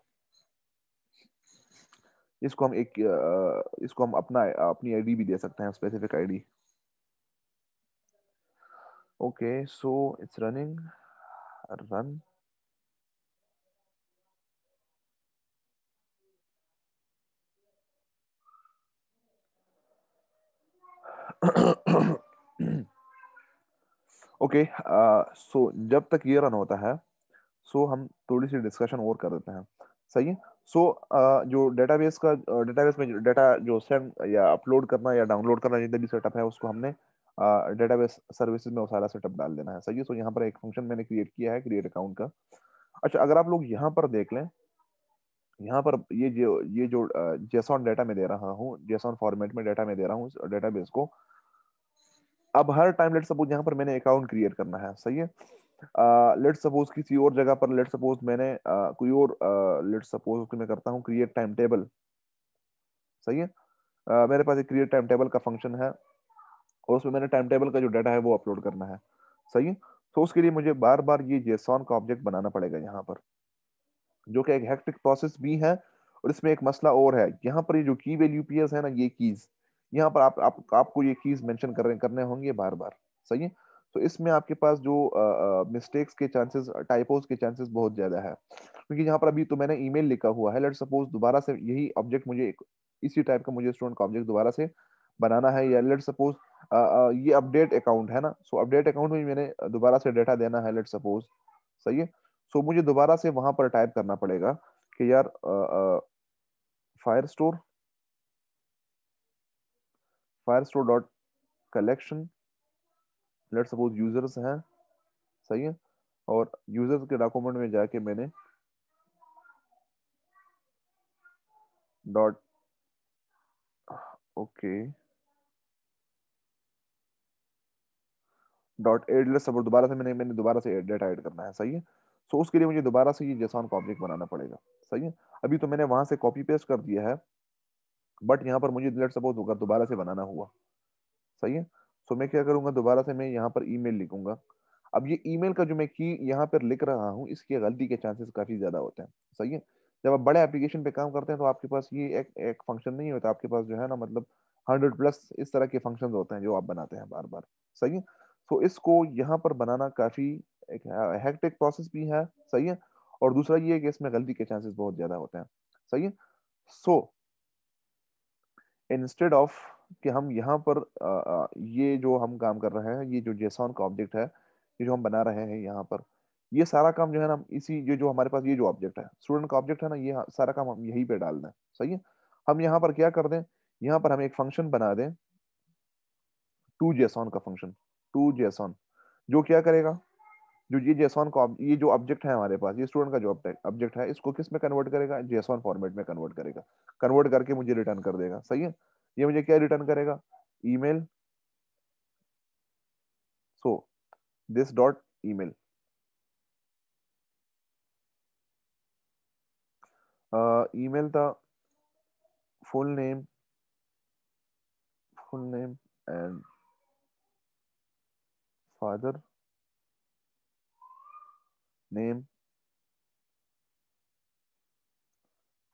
इसको हम एक uh, इसको हम अपना अपनी आईडी भी दे सकते हैं specific ID okay so it's running run okay so uh, जब तक ये रन होता है सो so हम थोड़ी सी डिस्कशन और कर देते हैं सही है सो uh, जो डेटाबेस का डेटाबेस uh, में डेटा जो सेंड या अपलोड करना या डाउनलोड करना जितने भी सेटअप है उसको हमने डेटाबेस सर्विसेज में वो सारा सेटअप डाल देना है सही है सो तो यहाँ पर एक फंक्शन मैंने क्रिएट किया है क्रिएट अकाउंट का अच्छा अगर आप लोग यहाँ पर देख लें यहाँ पर ये जो ये जो जेसॉन डेटा में दे रहा हूँ जेसॉन फॉर्मेट में डेटा में दे रहा हूँ डेटाबेस को अब हर टाइम लेट सपोज यहाँ पर मैंने अकाउंट क्रिएट करना है सही है लेट uh, सपोज किसी और जगह पर लेट सपोज मैंने uh, कोई और लेट uh, सपोज मैं करता हूँ क्रिएट टाइम टेबल सही है uh, मेरे पास एक क्रिएट टाइम टेबल का फंक्शन है और उसमें मैंने टाइम टेबल का जो डाटा है वो अपलोड करना है सही तो उसके लिए मुझे बार बार ये जेसॉन का ऑब्जेक्ट बनाना पड़ेगा यहाँ पर जो कि एक हेक्टिक प्रोसेस भी है और इसमें एक मसला और है यहाँ पर ये जो की वैल्यू पीएस है ना ये कीज यहाँ पर आप, आप आपको ये कीज मेंशन कर, करने होंगे बार बार सही है तो इसमें आपके पास जो मिस्टेक्स के चांसेस टाइपोज के चांसेस बहुत ज्यादा है क्योंकि यहाँ पर अभी तो मैंने ईमेल लिखा हुआ है लेट सपोज दोबारा से यही ऑब्जेक्ट मुझे इसी टाइप का मुझे स्टूडेंट का ऑब्जेक्ट दोबारा से बनाना है या लेट सपोज ये अपडेट अकाउंट है ना सो अपडेट अकाउंट में मैंने दोबारा से डेटा देना है लेट सपोज सही है सो मुझे दोबारा से वहां पर टाइप करना पड़ेगा कि यार Firestore fire store dot collection let suppose users हैं सही है और यूजर्स के डॉक्यूमेंट में जाके मैंने डॉट ओके okay. डॉट एडलेस सपोर्ट दोबारा से मैंने मैंने दोबारा से डेटा ऐड करना है सही है सो so, उसके लिए मुझे दोबारा से ये जेसॉन का ऑब्जेक्ट बनाना पड़ेगा सही है अभी तो मैंने वहां से कॉपी पेस्ट कर दिया है बट यहाँ पर मुझे लेट सपोज होगा दोबारा से बनाना हुआ सही है सो so, मैं क्या करूंगा दोबारा से मैं यहाँ पर ईमेल लिखूंगा अब ये ईमेल का जो मैं की यहाँ पर लिख रहा हूँ इसकी गलती के चांसेस काफी ज्यादा होते हैं सही है जब आप बड़े एप्लीकेशन पे काम करते हैं तो आपके पास ये एक एक फंक्शन नहीं होता आपके पास जो है ना मतलब हंड्रेड प्लस इस तरह के फंक्शन होते हैं जो आप बनाते हैं बार बार सही है सो तो इसको यहाँ पर बनाना काफी एक हेक्टिक प्रोसेस भी है सही है और दूसरा ये कि इसमें गलती के चांसेस बहुत ज्यादा होते हैं सही है सो इंस्टेड ऑफ कि हम यहाँ पर ये जो हम काम कर रहे हैं ये जो जेसॉन का ऑब्जेक्ट है ये जो हम बना रहे हैं यहाँ पर ये सारा काम जो है ना इसी ये जो हमारे पास ये जो ऑब्जेक्ट है स्टूडेंट का ऑब्जेक्ट है ना ये हाँ, सारा काम हम यहीं पे डालना है सही है हम यहाँ पर क्या कर दें यहाँ पर हम एक फंक्शन बना दें टू जेसॉन का फंक्शन टू जेसॉन जो क्या करेगा जो ये जेसॉन का ये जो ऑब्जेक्ट है हमारे पास ये स्टूडेंट का जो ऑब्जेक्ट है इसको किस में कन्वर्ट करेगा जेसॉन फॉर्मेट में कन्वर्ट करेगा कन्वर्ट करके मुझे रिटर्न कर देगा सही है ये मुझे क्या रिटर्न करेगा email so this dot email email था full name full name and father name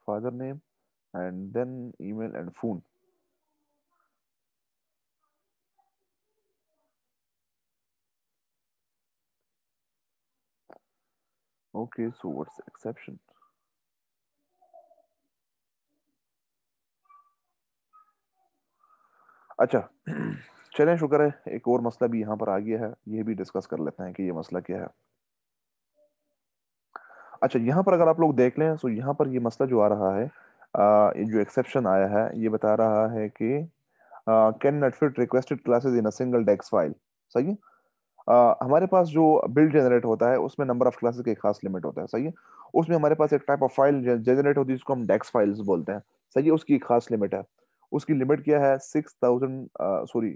father name and then email and phone okay so what's the exception acha चलें शुक्र है एक और मसला भी यहाँ पर आ गया है ये भी डिस्कस कर लेते हैं कि ये मसला क्या है अच्छा यहाँ पर अगर आप लोग देख लें तो यहाँ पर ये मसला जो आ रहा है आ, जो एक्सेप्शन आया है ये बता रहा है कि can not fit requested classes in single dex file सही है आ, हमारे पास जो बिल जनरेट होता है उसमें नंबर ऑफ क्लासेज का एक खास लिमिट होता है सही है उसमें हमारे पास एक टाइप ऑफ फाइल जनरेट होती है जिसको हम डेक्स फाइल्स बोलते हैं सही है उसकी एक खास लिमिट है उसकी लिमिट क्या है six thousand sorry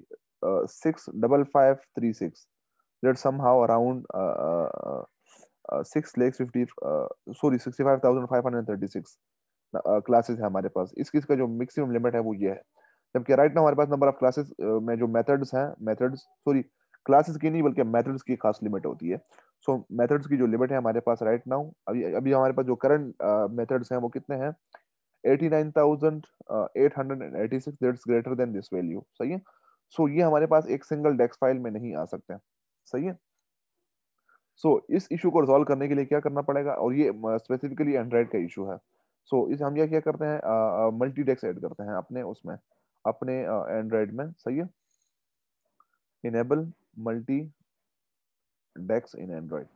six double five three six that somehow around uh, uh, uh, six lakhs fifty sorry sixty five thousand five hundred thirty six classes है हमारे पास इस इसका जो मैक्सिमम लिमिट है वो ये है जबकि राइट ना हमारे पास नंबर ऑफ क्लासेस में जो मेथड्स हैं मेथड्स सॉरी क्लासेस की नहीं बल्कि मेथड्स की खास लिमिट होती है सो so, मेथड्स की जो लिमिट है हमारे पास राइट नाउ अभी अभी हमारे पास जो करंट मेथड्स uh, हैं वो कितने हैं eighty nine thousand eight hundred and eighty six greater than this value सही है सो so, ये हमारे पास एक सिंगल डेक्स फाइल में नहीं आ सकते सही है सो so, इस इशू को रिजोल्व करने के लिए क्या करना पड़ेगा और ये स्पेसिफिकली एंड्रॉइड का इशू है सो so, इस हम ये क्या करते हैं मल्टी डेक्स एड करते हैं अपने उसमें अपने एंड्राइड में सही है enable multidex in Android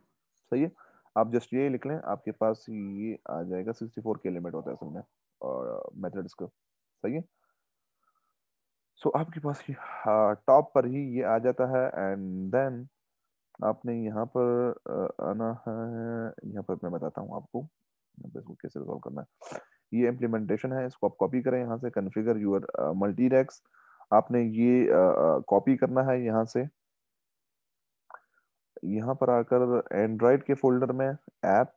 सही है आप जस्ट ये लिख लें आपके पास ये आ जाएगा सिक्सटी फोर के लिमिट होता है असल में और मेथड्स का सही है सो so, आपके पास ही हाँ, टॉप पर ही ये आ जाता है एंड देन आपने यहाँ पर आना है यहाँ पर मैं बताता हूँ आपको इसको कैसे रिजॉल्व करना है ये इम्प्लीमेंटेशन है इसको आप कॉपी करें यहाँ से कन्फिगर यूर मल्टी आपने ये कॉपी करना है यहाँ से यहाँ पर आकर एंड्रॉयड के फोल्डर में ऐप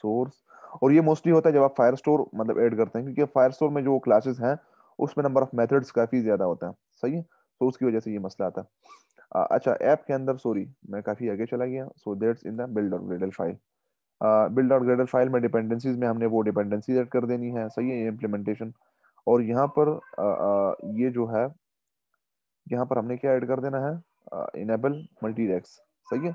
सोर्स और ये मोस्टली होता है जब आप फायर स्टोर मतलब ऐड करते हैं क्योंकि फायर स्टोर में जो क्लासेस हैं उसमें नंबर ऑफ मेथड्स काफ़ी ज़्यादा होता है सही है तो उसकी वजह से ये मसला आता है अच्छा ऐप के अंदर सॉरी मैं काफ़ी आगे चला गया so that's in the build और ग्रेडल फाइल बिल्ड और ग्रेडल फाइल में डिपेंडेंसीज में हमने वो डिपेंडेंसीज ऐड कर देनी है सही है ये इम्प्लीमेंटेशन और यहाँ पर आ, आ, ये जो है यहाँ पर हमने क्या ऐड कर देना है इनेबल मल्टीडेक्स सही है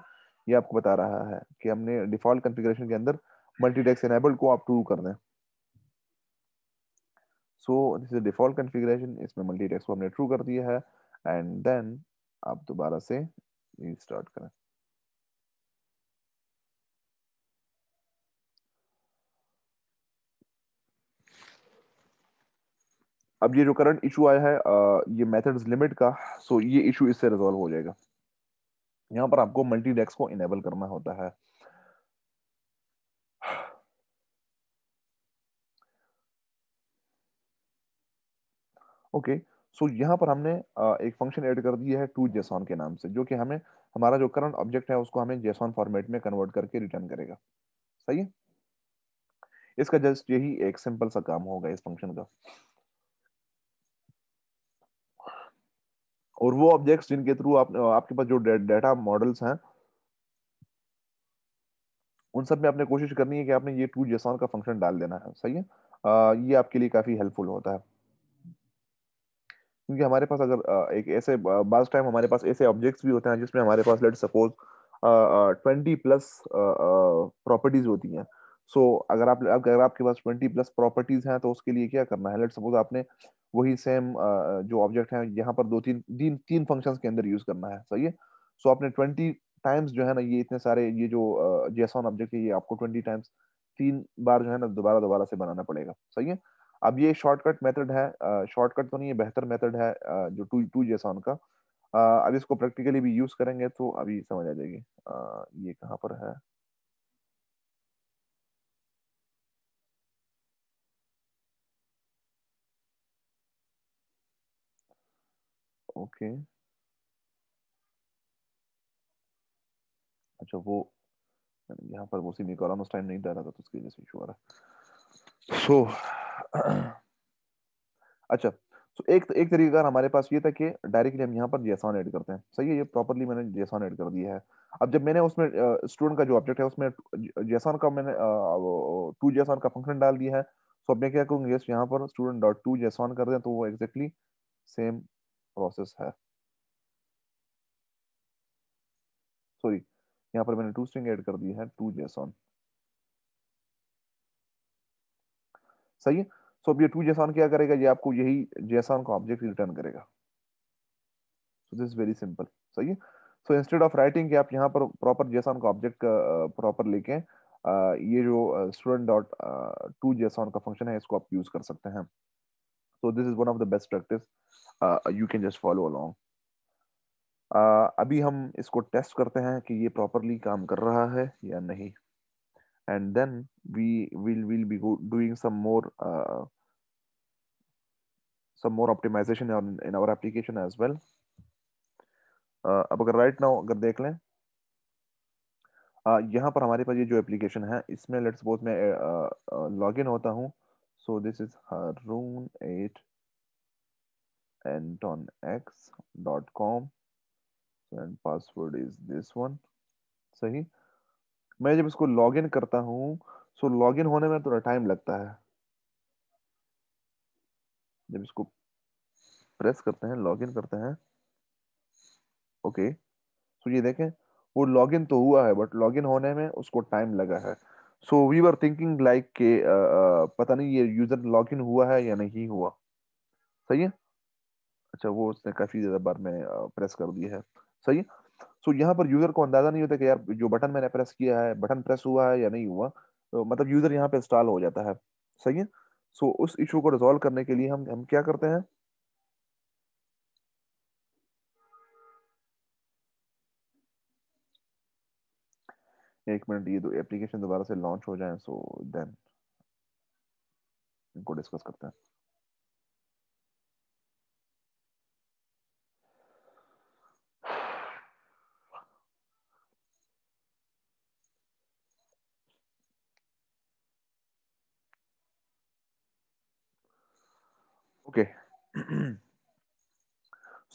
ये आपको बता रहा है कि हमने डिफॉल्ट कॉन्फ़िगरेशन के अंदर मल्टीडेक्स इनेबल को आप टू कर दें so this is default configuration इसमें मल्टी को हमने ट्रू कर दिया है एंड देन आप दोबारा से रीस्टार्ट करें अब ये जो करंट इशू आया है ये मेथड्स लिमिट का सो ये इशू इससे रिजॉल्व हो जाएगा यहाँ पर आपको मल्टी को इनेबल करना होता है ओके सो यहाँ पर हमने एक फंक्शन ऐड कर दिया है टू जेसॉन के नाम से जो कि हमें हमारा जो करंट ऑब्जेक्ट है उसको हमें जेसॉन फॉर्मेट में कन्वर्ट करके रिटर्न करेगा सही है इसका जस्ट यही एक सिंपल सा काम होगा इस फंक्शन का और वो ऑब्जेक्ट्स जिनके थ्रू आप आपके पास जो डेटा मॉडल्स हैं उन सब में आपने कोशिश करनी है कि आपने ये टू जेसॉन का फंक्शन डाल देना है सही है आ, ये आपके लिए काफी हेल्पफुल होता है क्योंकि हमारे पास अगर एक ऐसे बाज टाइम हमारे पास ऐसे ऑब्जेक्ट्स भी होते हैं जिसमें हमारे पास let suppose twenty plus properties होती हैं सो so, अगर आप अगर आपके पास ट्वेंटी प्लस प्रॉपर्टीज हैं तो उसके लिए क्या करना है लेट सपोज आपने वही सेम जो ऑब्जेक्ट है यहाँ पर दो तीन तीन तीन फंक्शन के अंदर यूज करना है सही है सो so, आपने ट्वेंटी टाइम्स जो है ना ये इतने सारे ये जो जेसॉन ऑब्जेक्ट है ये आपको ट्वेंटी टाइम्स तीन बार जो है ना दोबारा दोबारा से बनाना पड़ेगा सही है अब ये शॉर्टकट मेथड है शॉर्टकट तो नहीं है बेहतर मेथड है जो टू टू जेसॉन का अब इसको प्रैक्टिकली भी यूज करेंगे तो अभी समझ आ जाएगी ये कहाँ पर है ओके okay. अच्छा वो यहाँ पर वो सीमी कॉलम उस टाइम नहीं डाला था तो उसकी वजह से इशू आ रहा सो so, अच्छा तो एक एक तरीका हमारे पास ये था कि डायरेक्टली हम यहाँ पर जेसॉन ऐड करते हैं सही है ये प्रॉपरली मैंने जेसॉन ऐड कर दिया है अब जब मैंने उसमें स्टूडेंट का जो ऑब्जेक्ट है उसमें जेसॉन का मैंने टू जेसॉन का फंक्शन डाल दिया है सो तो अब मैं क्या करूँगी यहाँ पर स्टूडेंट डॉट टू जेसॉन कर दें तो वो एग्जैक्टली सेम प्रोसेस है सॉरी यहाँ पर मैंने टू स्ट्रिंग एड कर दी है टू जेसॉन सही है सो अब ये टू जेसॉन क्या करेगा ये आपको यही जेसॉन का ऑब्जेक्ट रिटर्न करेगा सो दिस वेरी सिंपल सही है सो इंस्टेड ऑफ राइटिंग आप यहाँ पर प्रॉपर जेसॉन का ऑब्जेक्ट प्रॉपर लेके ये जो स्टूडेंट डॉट टू जेसॉन का फंक्शन है इसको आप यूज कर सकते हैं so this is one of the best practice you can just follow along अभी हम इसको टेस्ट करते हैं कि ये प्रॉपरली काम कर रहा है या नहीं and then we will will be doing some more uh, some more optimization on in our application as well uh, अब अगर right now अगर देख लें uh, यहाँ पर हमारे पास ये जो एप्लीकेशन है इसमें लेट्स सपोज मैं लॉग इन होता हूँ so this is Haroon at antonx.com and password is this one सही so, मैं जब इसको लॉग इन करता हूँ सो लॉग इन होने में थोड़ा टाइम लगता है जब इसको प्रेस करते हैं लॉग इन करते हैं ओके सो ये देखें वो लॉग इन तो हुआ है बट लॉग इन होने में उसको टाइम लगा है so we are thinking like के पता नहीं ये यूजर लॉग इन हुआ है या नहीं हुआ सही है अच्छा वो उसने काफी ज्यादा बार में प्रेस कर दिया है सही है सो यहाँ पर यूजर को अंदाजा नहीं होता कि यार जो बटन मैंने प्रेस किया है बटन प्रेस हुआ है या नहीं हुआ तो मतलब यूजर यहाँ पे इंस्टॉल हो जाता है सही है सो so, उस इशू को रिजोल्व करने के लिए हम हम क्या करते हैं एक मिनट ये दो तो एप्लीकेशन दोबारा से लॉन्च हो जाए सो so देन इनको डिस्कस करते हैं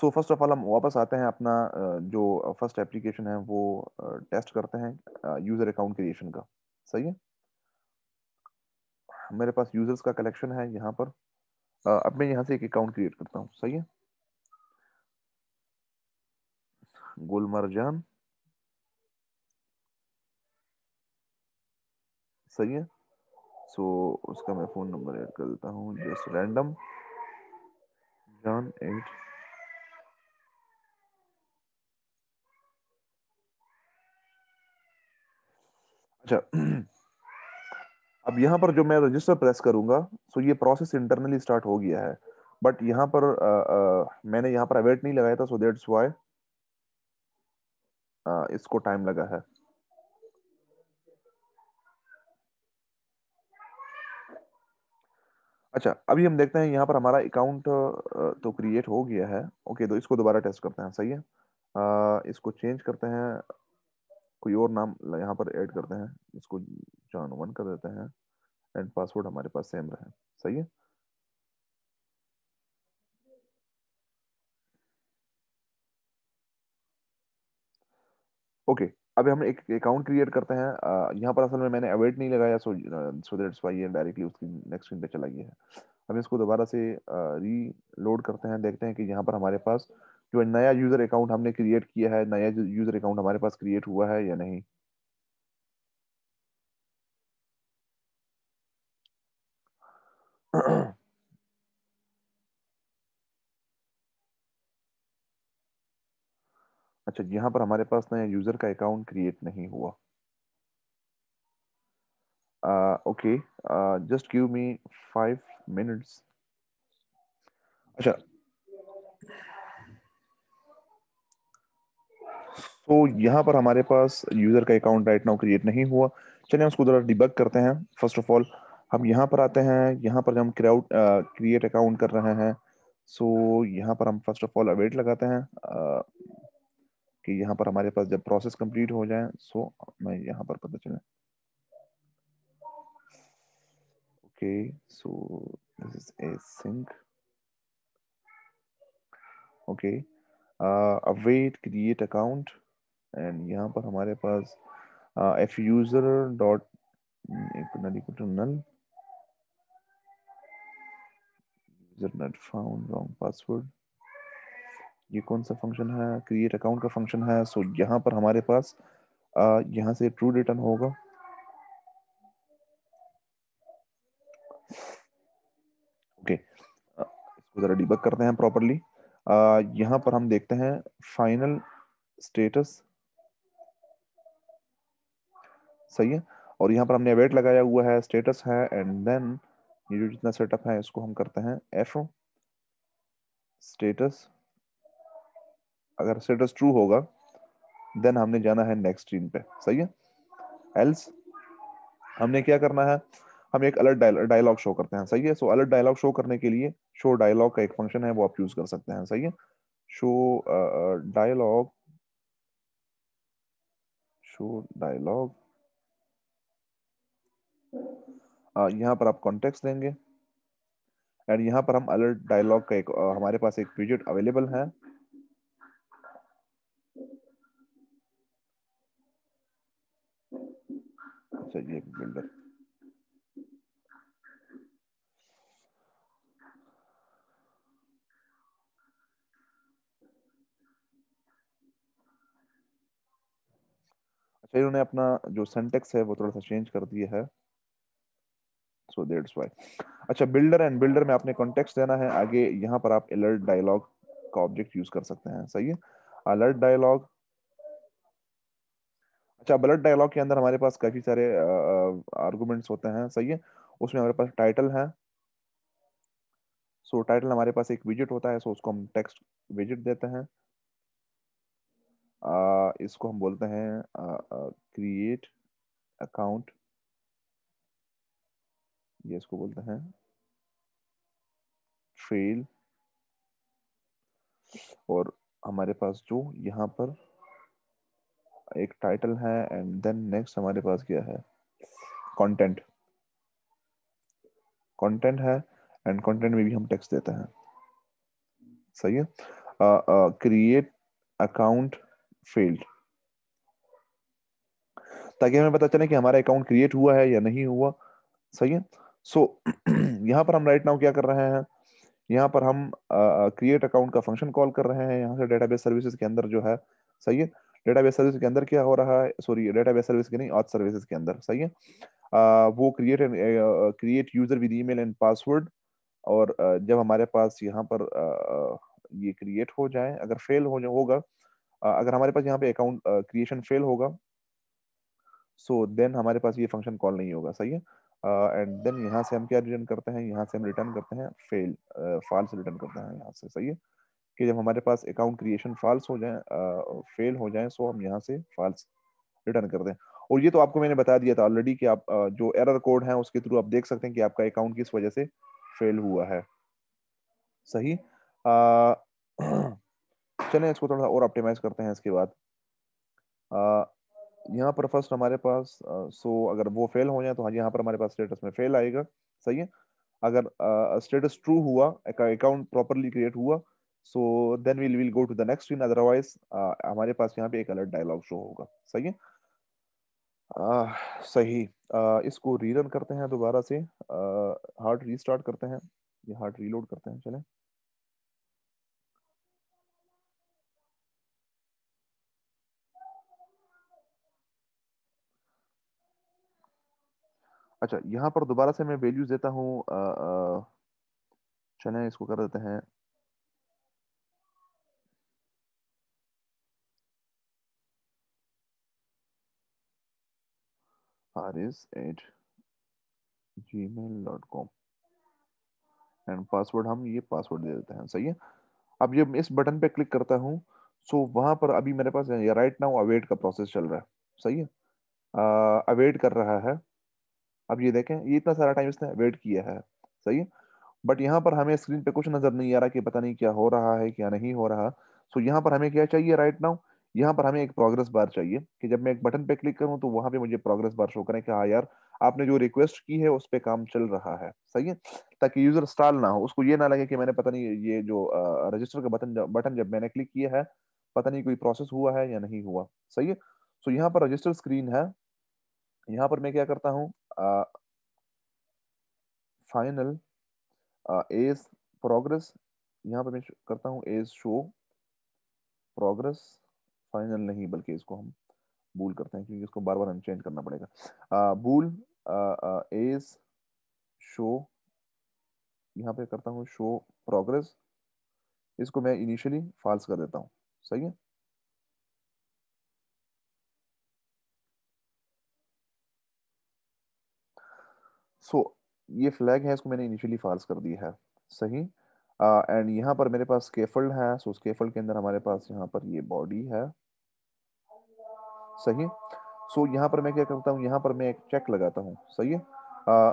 सो फर्स्ट ऑफ ऑल हम वापस आते हैं अपना जो फर्स्ट एप्लीकेशन है वो टेस्ट करते हैं यूजर अकाउंट क्रिएशन का सही है मेरे पास यूजर्स का कलेक्शन है यहाँ पर अब मैं यहाँ से एक अकाउंट क्रिएट करता हूँ सही है गुलमरजान सही है सो so, उसका मैं फ़ोन नंबर ऐड कर देता हूँ जस्ट रैंडम John 8. अच्छा अब यहाँ पर जो मैं रजिस्टर प्रेस करूंगा सो ये प्रोसेस इंटरनली स्टार्ट हो गया है बट यहाँ पर आ, आ, मैंने यहाँ पर अवेट नहीं लगाया था सो देट्स वाई इसको टाइम लगा है अच्छा अभी हम देखते हैं यहाँ पर हमारा अकाउंट तो क्रिएट हो गया है ओके तो इसको दोबारा टेस्ट करते हैं सही है आ, इसको चेंज करते हैं कोई और नाम यहाँ पर ऐड करते हैं इसको जॉन वन कर देते हैं एंड पासवर्ड हमारे पास सेम रहे सही है ओके अभी हम एक अकाउंट क्रिएट करते हैं यहाँ पर असल में मैंने अवेट नहीं लगाया सो सो दैट्स वाई ये डायरेक्टली उसकी नेक्स्ट स्क्रीन पे चला गया है हम इसको दोबारा से रीलोड करते हैं देखते हैं कि यहाँ पर हमारे पास जो नया यूजर अकाउंट हमने क्रिएट किया है नया यूजर अकाउंट हमारे पास क्रिएट हुआ है या नहीं अच्छा यहाँ पर हमारे पास नया यूजर का अकाउंट क्रिएट नहीं हुआ okay just give me five minutes अच्छा तो यहाँ पर हमारे पास यूजर का अकाउंट राइट नाउ क्रिएट नहीं हुआ चलिए हम उसको जरा डिबग करते हैं फर्स्ट ऑफ ऑल हम यहाँ पर आते हैं यहाँ पर हम क्राउड क्रिएट अकाउंट कर रहे हैं सो so, यहाँ पर हम फर्स्ट ऑफ ऑल अवेट लगाते हैं uh, कि यहाँ पर हमारे पास जब प्रोसेस कंप्लीट हो जाए सो मैं यहाँ पर पता चले okay so this is async okay await create account and यहाँ पर हमारे पास if user dot null user not found wrong password ये कौन सा फंक्शन है क्रिएट अकाउंट का फंक्शन है सो so, यहाँ पर हमारे पास यहाँ से ट्रू रिटर्न होगा ओके इसको जरा डिबक करते हैं प्रॉपरली यहाँ पर हम देखते हैं फाइनल स्टेटस सही है और यहाँ पर हमने अवेट लगाया हुआ है स्टेटस है एंड देन ये जो जितना सेटअप है इसको हम करते हैं एफ स्टेटस अगर स्टेटस ट्रू होगा देन हमने जाना है नेक्स्ट स्क्रीन पे सही है एल्स हमने क्या करना है हम एक अलर्ट डायलॉग शो करते हैं सही है सो अलर्ट डायलॉग शो करने के लिए शो डायलॉग का एक फंक्शन है वो आप यूज कर सकते हैं सही है शो डायलॉग शो डायलॉग यहाँ पर आप कॉन्टेक्स्ट देंगे एंड यहाँ पर हम अलर्ट डायलॉग का एक uh, हमारे पास एक विजिट अवेलेबल है चाहिए एक बिल्डर अच्छा इन्होंने अपना जो सेंटेक्स है वो थोड़ा सा चेंज कर दिया है सो दैट्स व्हाई अच्छा बिल्डर एंड बिल्डर में आपने कॉन्टेक्स्ट देना है आगे यहाँ पर आप अलर्ट डायलॉग का ऑब्जेक्ट यूज कर सकते हैं सही है अलर्ट डायलॉग अच्छा ब्लड डायलॉग के अंदर हमारे पास काफी सारे आर्गुमेंट्स होते हैं सही है उसमें हमारे पास टाइटल है सो so, टाइटल हमारे पास एक विजिट होता है सो so उसको हम टेक्स्ट विजिट देते हैं आ, इसको हम बोलते हैं क्रिएट अकाउंट ये इसको बोलते हैं ट्रेल और हमारे पास जो यहाँ पर एक टाइटल है एंड देन नेक्स्ट हमारे पास क्या है कंटेंट कंटेंट है एंड कंटेंट में भी हम टेक्स्ट देते हैं सही है क्रिएट अकाउंट फील्ड ताकि हमें पता चले कि हमारा अकाउंट क्रिएट हुआ है या नहीं हुआ सही है सो so, यहाँ पर हम राइट right नाउ क्या कर रहे हैं यहाँ पर हम क्रिएट uh, अकाउंट का फंक्शन कॉल कर रहे हैं यहाँ से डेटाबेस सर्विसेज के अंदर जो है सही है डेटाबेस सर्विस के अंदर क्या हो रहा है सॉरी डेटाबेस सर्विस के नहीं ऑथ सर्विसेज के अंदर सही है आ, वो create and create user with email and password और आ, जब हमारे पास यहाँ पर आ, ये क्रिएट हो जाए अगर फेल हो होगा अगर हमारे पास यहाँ पे अकाउंट क्रिएशन फेल होगा सो so देन हमारे पास ये फंक्शन कॉल नहीं होगा सही है एंड देन यहाँ से हम क्या रिटर्न करते हैं यहाँ से हम रिटर्न करते हैं फेल फॉल्स रिटर्न करते हैं यहाँ से सही है कि जब हमारे पास अकाउंट क्रिएशन फॉल्स हो जाए फेल हो जाए सो हम यहाँ से फॉल्स रिटर्न कर दें और ये तो आपको मैंने बता दिया था ऑलरेडी कि आप जो एरर कोड है उसके थ्रू आप देख सकते हैं कि आपका अकाउंट किस वजह से फेल हुआ है सही चलें इसको थोड़ा और ऑप्टिमाइज करते हैं इसके बाद यहाँ पर फर्स्ट हमारे पास सो अगर वो फेल हो जाए तो हाँ यहाँ पर हमारे पास स्टेटस में फेल आएगा सही है अगर स्टेटस ट्रू हुआ अकाउंट प्रॉपरली क्रिएट हुआ so then we'll will go to the next screen otherwise हमारे पास यहाँ पे एक अलर्ट डायलॉग शो होगा सही है uh, सही uh, इसको रीरन करते हैं दोबारा से हार्ट uh, रीस्टार्ट करते हैं या हार्ट रीलोड करते हैं चले अच्छा यहाँ पर दोबारा से मैं वैल्यूज देता हूँ चलें इसको कर देते हैं rs at gmail.com and password हम ये पासवर्ड दे देते हैं सही है अब जब इस बटन पे क्लिक करता हूँ सो so, वहां पर अभी मेरे पास ये राइट नाउ अवेट का प्रोसेस चल रहा है सही है अवेट uh, कर रहा है अब ये देखें ये इतना सारा टाइम इसने वेट किया है सही है बट यहाँ पर हमें स्क्रीन पे कुछ नजर नहीं आ रहा कि पता नहीं क्या हो रहा है क्या नहीं हो रहा सो so, यहाँ पर हमें क्या चाहिए राइट नाउ यहाँ पर हमें एक प्रोग्रेस बार चाहिए कि जब मैं एक बटन पे क्लिक करूँ तो वहां पे मुझे प्रोग्रेस बार शो करें कि हाँ यार आपने जो रिक्वेस्ट की है उस पर काम चल रहा है सही है ताकि यूजर स्टाल ना हो उसको ये ना लगे कि मैंने पता नहीं ये जो रजिस्टर का बटन बटन जब मैंने क्लिक किया है पता नहीं कोई प्रोसेस हुआ है या नहीं हुआ सही है सो यहाँ पर रजिस्टर स्क्रीन है यहाँ पर मैं क्या करता हूँ फाइनल एज प्रोग्रेस यहाँ पर मैं करता हूँ एज शो प्रोग्रेस फाइनल नहीं बल्कि इसको हम बूल करते हैं क्योंकि इसको बार बार हमें चेंज करना पड़ेगा बूल एज शो यहाँ पे करता हूँ शो प्रोग्रेस इसको मैं इनिशियली फॉल्स कर देता हूँ सही है सो so, ये फ्लैग है इसको मैंने इनिशियली फॉल्स कर दिया है सही एंड uh, यहाँ पर मेरे पास स्केफल्ड है सो so स्केफल्ड के अंदर हमारे पास यहाँ पर ये बॉडी है सही है सो so, यहाँ पर मैं क्या करता हूँ यहाँ पर मैं एक चेक लगाता हूँ सही है आ,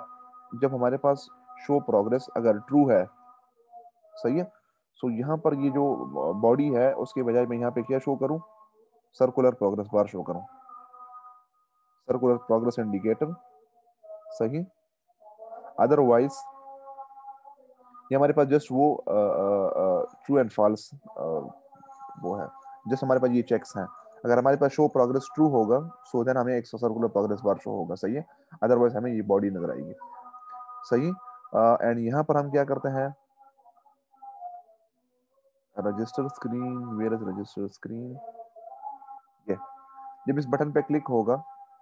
जब हमारे पास शो प्रोग्रेस अगर ट्रू है सही है सो so, यहाँ पर ये जो बॉडी है उसके बजाय मैं यहाँ पे क्या शो करूँ सर्कुलर प्रोग्रेस बार शो करूँ सर्कुलर प्रोग्रेस इंडिकेटर सही अदरवाइज ये हमारे पास जस्ट वो ट्रू एंड फॉल्स वो है जस्ट हमारे पास ये चेक्स हैं अगर हमारे पास शो प्रोग्रेस ट्रू होगा सो देन हमें extra circular progress bar show होगा सही है अदरवाइज हमें ये बॉडी नजर आएगी सही एंड uh, यहाँ पर हम क्या करते हैं register screen where is register screen ये जब इस बटन पे क्लिक होगा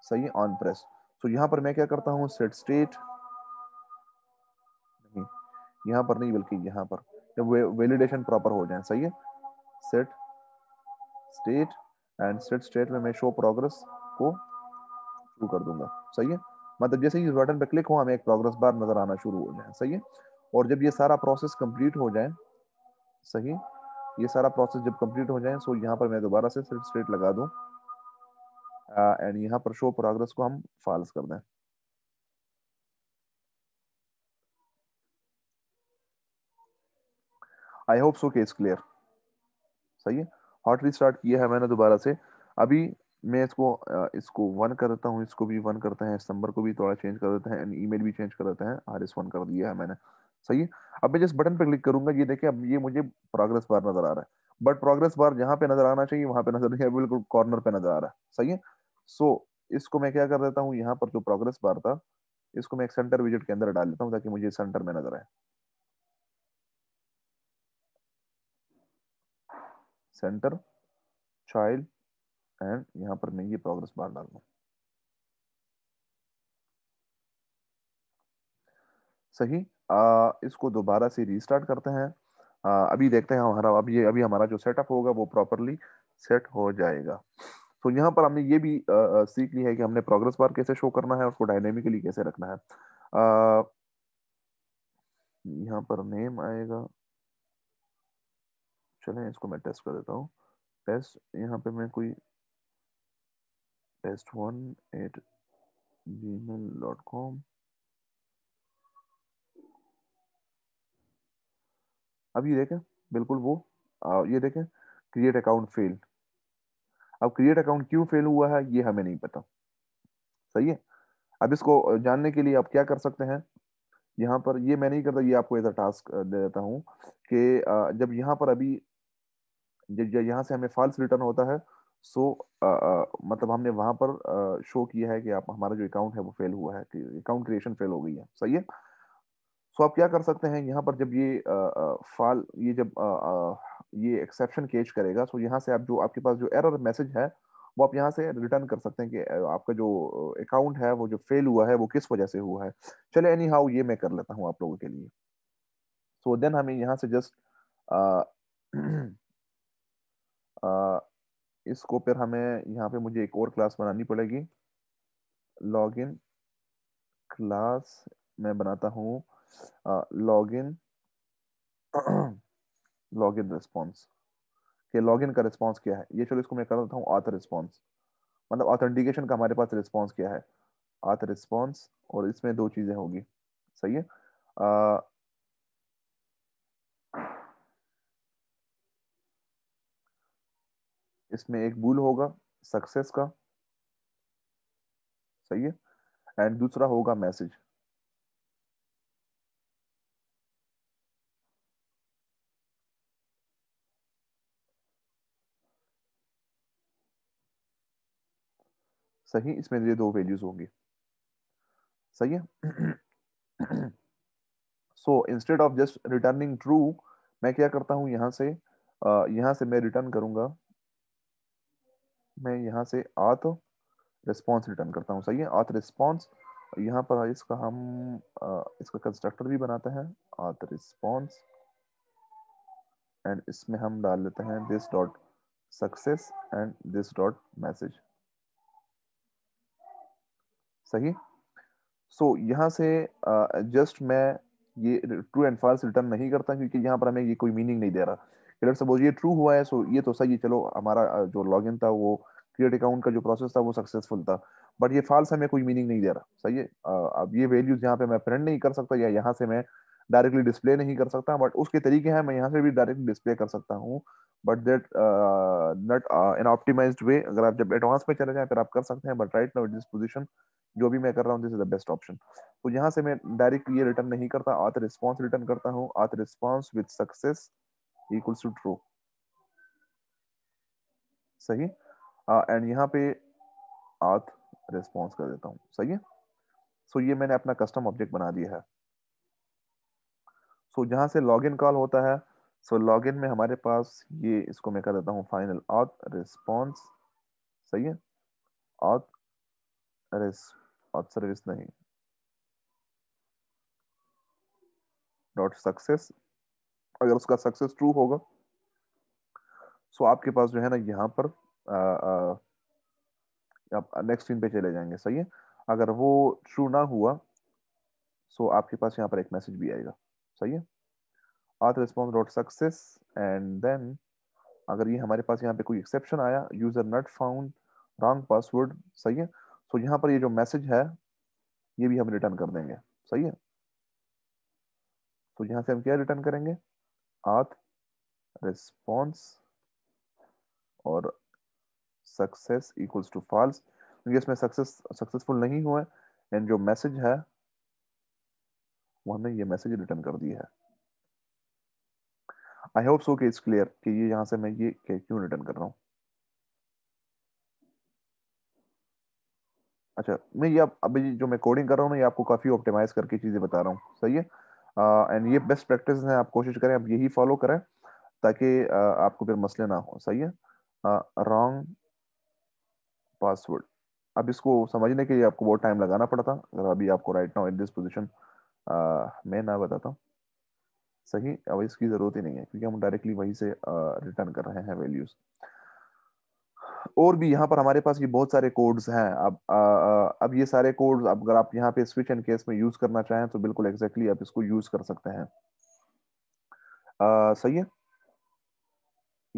सही है ऑन प्रेस सो यहाँ पर मैं क्या करता हूँ सेट स्टेट नहीं यहाँ पर नहीं बल्कि यहाँ पर जब वैलिडेशन प्रॉपर हो जाए सही है set state and set state में मैं शो प्रोग्रेस को शुरू कर दूंगा सही है मतलब जैसे इस बटन पर क्लिक हो हमें एक प्रोग्रेस बार नजर आना शुरू हो जाए सही है और जब ये सारा प्रोसेस कंप्लीट हो जाए सही ये सारा प्रोसेस जब कंप्लीट हो जाए सो यहाँ पर मैं दोबारा से सेट स्टेट लगा दूँ एंड यहाँ पर शो प्रोग्रेस को हम फॉल्स कर दें I hope so case clear सही है हॉट रिस्टार्ट किया है मैंने दोबारा से अभी मैं इसको इसको वन कर देता हूँ इसको भी वन करते हैं इस नंबर को भी थोड़ा चेंज कर देते हैं ईमेल भी चेंज कर देते हैं आर एस वन कर दिया है मैंने सही है अब मैं जिस बटन पर क्लिक करूंगा ये देखिए अब ये मुझे प्रोग्रेस बार नजर आ रहा है बट प्रोग्रेस बार जहाँ पे नजर आना चाहिए वहां पे नजर नहीं बिल्कुल कॉर्नर पे नजर आ रहा है सही है सो so, इसको मैं क्या कर देता हूँ यहाँ पर जो प्रोग्रेस बार था इसको मैं एक सेंटर विजिट के अंदर डाल देता हूँ ताकि मुझे सेंटर में नजर आए सेंटर चाइल्ड एंड यहां पर मैं ये प्रोग्रेस बार दू सही आ, इसको दोबारा से रीस्टार्ट करते हैं आ, अभी देखते हैं हमारा अभी ये अभी हमारा जो सेटअप होगा वो प्रॉपरली सेट हो जाएगा तो यहाँ पर हमने ये भी आ, सीख ली है कि हमने प्रोग्रेस बार कैसे शो करना है उसको डायनेमिकली कैसे रखना है आ, यहाँ पर नेम आएगा चलें इसको मैं टेस्ट कर देता हूँ टेस्ट यहाँ पे मैं कोई test one at ji mail dot com अब ये देखें बिल्कुल वो आ, ये देखें क्रिएट अकाउंट फेल अब क्रिएट अकाउंट क्यों फेल हुआ है ये हमें नहीं पता सही है अब इसको जानने के लिए आप क्या कर सकते हैं यहाँ पर ये मैं नहीं करता ये आपको एज अ टास्क दे देता हूँ कि जब यहाँ पर अभी जब यहाँ से हमें फॉल्स रिटर्न होता है सो मतलब हमने वहां पर शो किया है कि आप हमारा जो अकाउंट है वो फेल हुआ है कि अकाउंट क्रिएशन फेल हो गई है सही है सो आप क्या कर सकते हैं यहाँ पर जब ये फॉल ये जब ये एक्सेप्शन कैच करेगा सो यहाँ से आप जो आपके पास जो एरर मैसेज है वो आप यहाँ से रिटर्न कर सकते हैं कि आपका जो अकाउंट है वो जो फेल हुआ है वो किस वजह से हुआ है चले एनी हाउ ये मैं कर लेता हूँ आप लोगों के लिए सो so देन हमें यहाँ से जस्ट इसको फिर हमें यहाँ पे मुझे एक और क्लास बनानी पड़ेगी लॉगिन क्लास मैं बनाता हूँ लॉगिन लॉगिन रिस्पॉन्स कि लॉगिन का रिस्पॉन्स क्या है ये चलो इसको मैं कर देता हूँ आथर रिस्पॉन्स मतलब ऑथेंटिकेशन का हमारे पास रिस्पॉन्स क्या है आथर रिस्पॉन्स और इसमें दो चीज़ें होगी सही है आ, इसमें एक बूल होगा सक्सेस का सही है एंड दूसरा होगा मैसेज सही इसमें ये दो वैल्यूज होंगी सही है so instead of just returning true मैं क्या करता हूं यहां से यहां से मैं रिटर्न करूंगा मैं यहां से आत रिस्पॉन्स रिटर्न करता हूं सही है आत रिस्पॉन्स यहां पर इसका हम इसका कंस्ट्रक्टर भी बनाते हैं आत रिस्पॉन्स एंड इसमें हम डाल लेते हैं this dot success and this dot message सही सो so, यहाँ से जस्ट uh, मैं ये ट्रू एंड फॉल्स रिटर्न नहीं करता क्योंकि यहाँ पर हमें ये कोई मीनिंग नहीं दे रहा लेट सपोज ये ट्रू हुआ है सो so ये तो सही है चलो हमारा uh, जो लॉगिन था वो क्रिएट अकाउंट का जो प्रोसेस था वो सक्सेसफुल था बट ये फॉल्स हमें कोई मीनिंग नहीं दे रहा सही है uh, अब ये वैल्यूज यहाँ पे मैं प्रिंट नहीं कर सकता या यहाँ से मैं डायरेक्टली डिस्प्ले नहीं कर सकता बट उसके तरीके हैं मैं यहाँ से भी डायरेक्टली डिस्प्ले कर सकता हूँ but that not in optimize way अगर आप जब एडवांस में चले जाएं फिर आप कर सकते हैं but right now this position जो भी मैं कर रहा हूँ this is the best option तो यहाँ से मैं डायरेक्ट ये रिटर्न नहीं करता आत रिस्पॉन्स रिटर्न करता हूँ auth response with success equals to true सही एंड uh, यहाँ पे आत रिस्पॉन्स कर देता हूँ सही है सो so, ये मैंने अपना कस्टम ऑब्जेक्ट बना दिया है सो so, से लॉग इन कॉल होता है सो so, लॉग इन में हमारे पास ये इसको मैं कर देता हूँ फाइनल ऑथ रिस्पॉन्स सही है ऑथ रिस ऑथ सर्विस नहीं डॉट सक्सेस अगर उसका सक्सेस ट्रू होगा सो so, आपके पास जो है ना यहाँ पर आप नेक्स्ट स्क्रीन पे चले जाएंगे सही है अगर वो ट्रू ना हुआ सो so आपके पास यहाँ पर एक मैसेज भी आएगा सही है auth response dot success and then अगर ये हमारे पास यहाँ पे कोई एक्सेप्शन आया user not found wrong password सही है सो so, यहाँ पर ये जो मैसेज है ये भी हम रिटर्न कर देंगे सही है तो so, यहाँ से हम क्या रिटर्न करेंगे आथ रिस्पॉन्स और सक्सेस इक्वल्स टू फॉल्स क्योंकि इसमें सक्सेस सक्सेसफुल नहीं हुआ एंड जो मैसेज है उन्होंने ये मैसेज रिटर्न कर दिया है आई होप सो कि इट्स क्लियर कि ये यहां से मैं ये क्यों रिटर्न कर रहा हूं अच्छा मैं ये अभी जो मैं कोडिंग कर रहा हूँ ना ये आपको काफ़ी ऑप्टिमाइज करके चीज़ें बता रहा हूँ सही है एंड ये बेस्ट प्रैक्टिस है आप कोशिश करें आप यही फॉलो करें ताकि uh, आपको फिर मसले ना हो सही है रॉन्ग पासवर्ड अब इसको समझने के लिए आपको बहुत टाइम लगाना पड़ा था अगर अभी आपको right now in this position मैं ना बताता हूँ सही अब इसकी जरूरत ही नहीं है क्योंकि हम डायरेक्टली वहीं से रिटर्न कर रहे हैं वैल्यूज और भी यहाँ पर हमारे पास ये बहुत सारे कोड्स हैं अब अब ये सारे कोड्स अब अगर आप यहाँ पे स्विच एंड केस में यूज करना चाहें तो बिल्कुल एग्जैक्टली exactly आप इसको यूज कर सकते हैं आ, सही है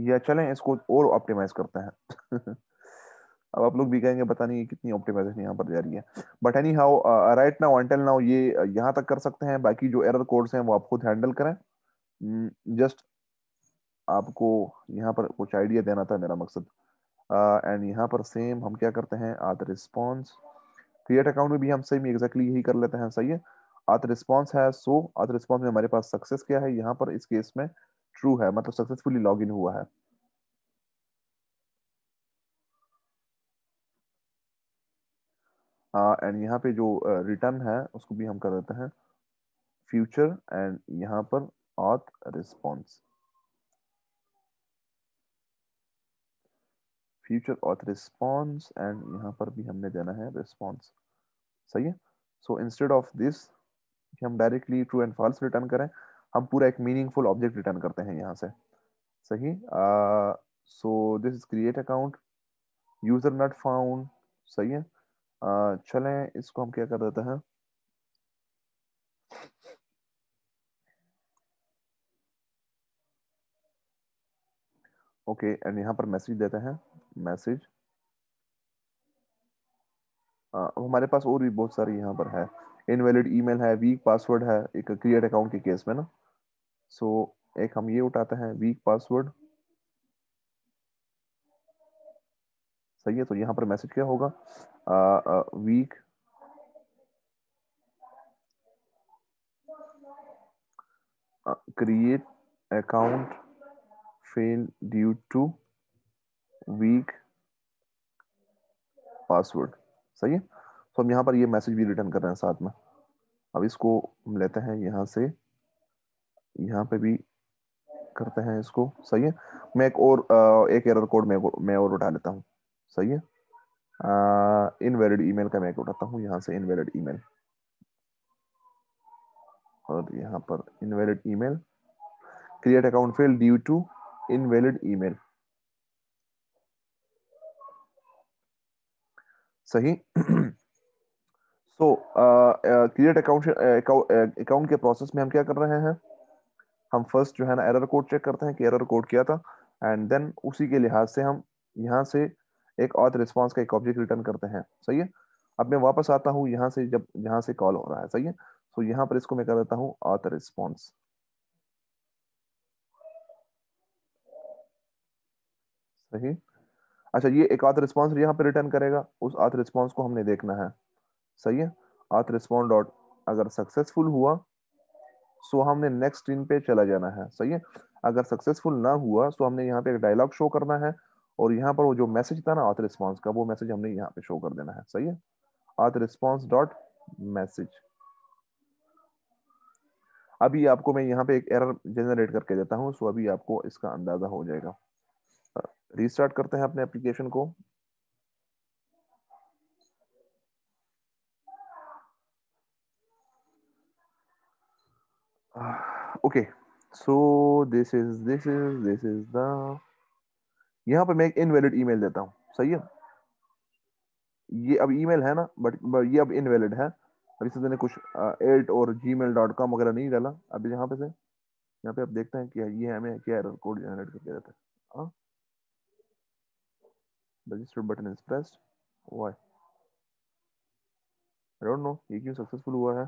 या चलें इसको और ऑप्टिमाइज करते हैं अब आप लोग भी कहेंगे पता नहीं कितनी ऑप्टिमाइजेशन यहाँ पर जा रही है but anyhow right now until now ये uh, यहाँ तक कर सकते हैं बाकी जो एरर कोड्स हैं वो आप खुद हैंडल करें जस्ट hmm, आपको यहाँ पर कुछ आइडिया देना था मेरा मकसद एंड uh, यहाँ पर सेम हम क्या करते हैं आत रिस्पॉन्स क्रिएट अकाउंट में भी हम सेम एग्जैक्टली यही कर लेते हैं सही है आत रिस्पॉन्स है सो आत रिस्पॉन्स में हमारे पास सक्सेस क्या है यहाँ पर इस केस में ट्रू है मतलब सक्सेसफुली लॉग इन हुआ है एंड हाँ, यहाँ पे जो रिटर्न है उसको भी हम कर देते हैं फ्यूचर एंड यहाँ पर auth response future auth response and यहाँ पर भी हमने देना है रिस्पॉन्स सही है सो इंस्टेड ऑफ दिस हम directly true and false return करें हम पूरा एक मीनिंगफुल ऑब्जेक्ट रिटर्न करते हैं यहाँ से सही so this is create account user not found सही है चले इसको हम क्या कर देते हैं ओके एंड यहां पर मैसेज देते हैं मैसेज हमारे पास और भी बहुत सारी यहाँ पर है इनवैलिड ईमेल है वीक पासवर्ड है एक क्रिएट अकाउंट के केस में ना सो so, एक हम ये उठाते हैं वीक पासवर्ड सही है तो यहाँ पर मैसेज क्या होगा weak create account fail due to weak password सही है तो हम यहाँ पर ये मैसेज भी रिटर्न कर रहे हैं साथ में अब इसको हम लेते हैं यहाँ से यहाँ पे भी करते हैं इसको सही है मैं एक और एक एरर कोड मैं मैं और उठा लेता हूँ सही है इनवैलिड uh, ईमेल का मैं उठाता हूँ यहाँ से इनवैलिड ईमेल और यहाँ पर invalid email create account fail due to invalid email सही सो क्रिएट अकाउंट अकाउंट के प्रोसेस में हम क्या कर रहे हैं हम फर्स्ट जो है ना एरर कोड चेक करते हैं कि एरर कोड क्या था एंड देन उसी के लिहाज से हम यहाँ से एक ऑथ रिस्पॉन्स का एक ऑब्जेक्ट रिटर्न करते हैं सही है अब मैं वापस आता हूँ यहाँ से जब यहाँ से कॉल हो रहा है सही है सो so, यहाँ पर इसको मैं कर देता हूँ ऑथ रिस्पॉन्स सही अच्छा ये एक ऑथ रिस्पॉन्स यहाँ पर रिटर्न करेगा उस ऑथ रिस्पॉन्स को हमने देखना है सही है ऑथ रिस्पॉन्स डॉट अगर सक्सेसफुल हुआ सो हमने नेक्स्ट स्क्रीन पे चला जाना है सही है अगर सक्सेसफुल ना हुआ सो हमने यहाँ पे एक डायलॉग शो करना है और यहाँ पर वो जो मैसेज था ना आथ रिस्पॉन्स का वो मैसेज हमने यहाँ पे शो कर देना है सही है आथ रिस्पॉन्स डॉट मैसेज अभी आपको मैं यहाँ पे एक एरर जनरेट करके देता हूँ सो अभी आपको इसका अंदाजा हो जाएगा रिस्टार्ट करते हैं अपने एप्लीकेशन को okay so this is this is this is the यहाँ पर मैं एक इनवैलिड ईमेल देता हूँ सही है ये अब ईमेल है ना बट ये अब इनवैलिड है अभी से मैंने कुछ एट और जी मेल डॉट कॉम वगैरह नहीं डाला अभी यहाँ पे से यहाँ पे आप देखते हैं कि ये हमें क्या एरर कोड जनरेट करके रहता है register button is pressed why I don't know ये क्यों सक्सेसफुल हुआ है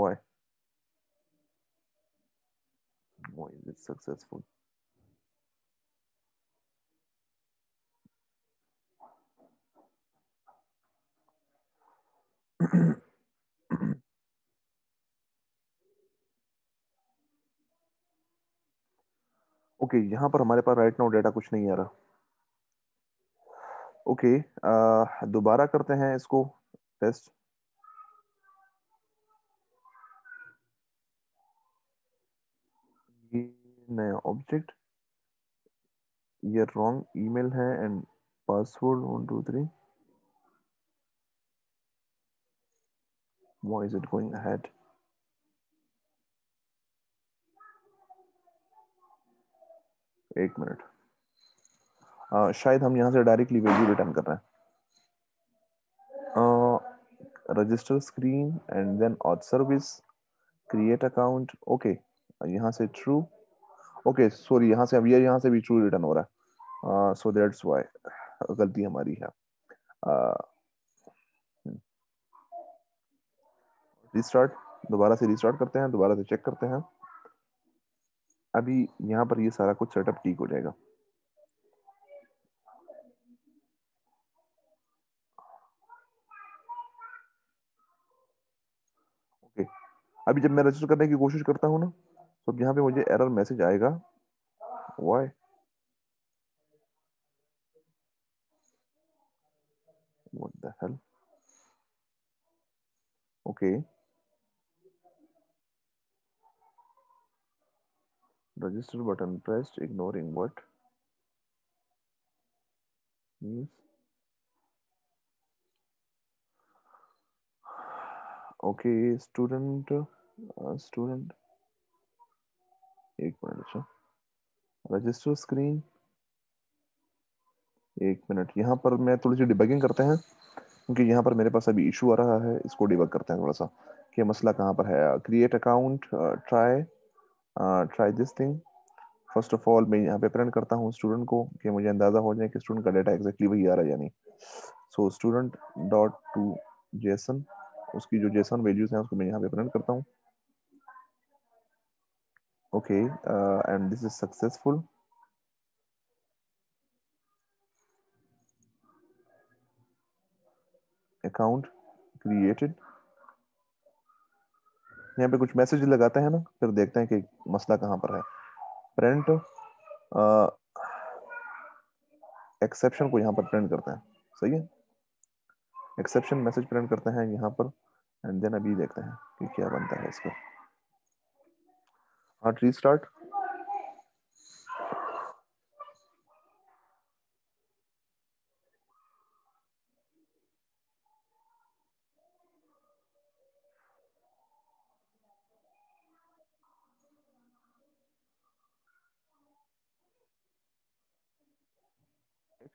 why why is it successful? Okay okay, यहाँ पर हमारे पास राइट नाउ डेटा कुछ नहीं आ रहा ओके okay, uh, दोबारा करते हैं इसको टेस्ट नया ऑब्जेक्ट ये रॉन्ग ईमेल है and password one two three what is it going ahead एक मिनट uh, शायद हम यहां से डायरेक्टली वैल्यू रिटर्न कर रहे हैं register screen and then auth service create account okay यहां से ट्रू ओके सॉरी यहाँ से अब ये यहाँ से भी ट्रू रिटर्न हो रहा है सो दैट्स वाई गलती हमारी है रिस्टार्ट uh, hmm. दोबारा से रिस्टार्ट करते हैं दोबारा से चेक करते हैं अभी यहाँ पर ये सारा कुछ सेटअप ठीक हो जाएगा ओके अभी जब मैं रजिस्टर करने की कोशिश करता हूँ ना तो यहाँ पे मुझे एरर मैसेज आएगा why what the hell okay register button pressed ignoring what yes okay student uh, student एक मिनट अच्छा रजिस्टर स्क्रीन एक मिनट यहाँ पर मैं थोड़ी सी डिबगिंग करते हैं क्योंकि यहाँ पर मेरे पास अभी इशू आ रहा है इसको डिबग करते हैं थोड़ा सा कि मसला कहाँ पर है create account try try this thing first of all मैं यहाँ पे प्रिंट करता हूँ स्टूडेंट को कि मुझे अंदाज़ा हो जाए कि स्टूडेंट का डाटा एक्जैक्टली वही आ रहा है यानी so student dot to JSON उसकी जो जेसन वैल्यूज हैं उसको मैं यहाँ पे प्रिंट करता हूँ okay uh, and this is successful account created यहाँ पे कुछ मैसेज लगाते हैं ना फिर देखते हैं कि मसला कहाँ पर है प्रिंट एक्सेप्शन uh, को यहाँ पर प्रिंट करते हैं सही है एक्सेप्शन मैसेज प्रिंट करते हैं यहाँ पर एंड देन अभी देखते हैं कि क्या बनता है इसका not restart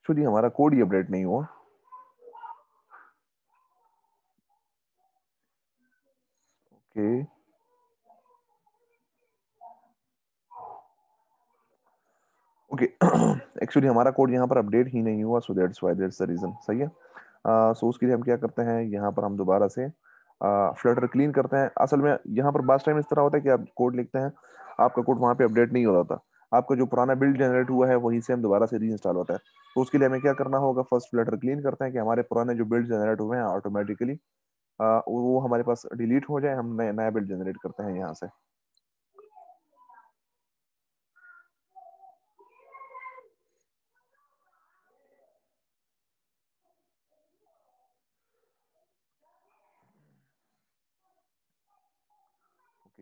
एक्चुअली हमारा कोड ही अपडेट नहीं हुआ ओके एक्चुअली हमारा कोड यहाँ पर अपडेट ही नहीं हुआ so that's why that's the reason सही है सो उसके लिए हम क्या करते हैं यहाँ पर हम दोबारा से फ्लटर क्लीन करते हैं असल में यहाँ पर बास टाइम इस तरह होता है कि आप कोड लिखते हैं आपका कोड वहाँ पे अपडेट नहीं हो रहा था आपका जो पुराना बिल्ड जनरेट हुआ है वहीं से हम दोबारा से रीइंस्टॉल होता है तो उसके लिए हमें क्या करना होगा फर्स्ट फ्लटर क्लीन करते हैं कि हमारे पुराने जो बिल्ड जनरेट हुए हैं ऑटोमेटिकली वो हमारे पास डिलीट हो जाए हम नया बिल्ड जनरेट करते हैं यहाँ से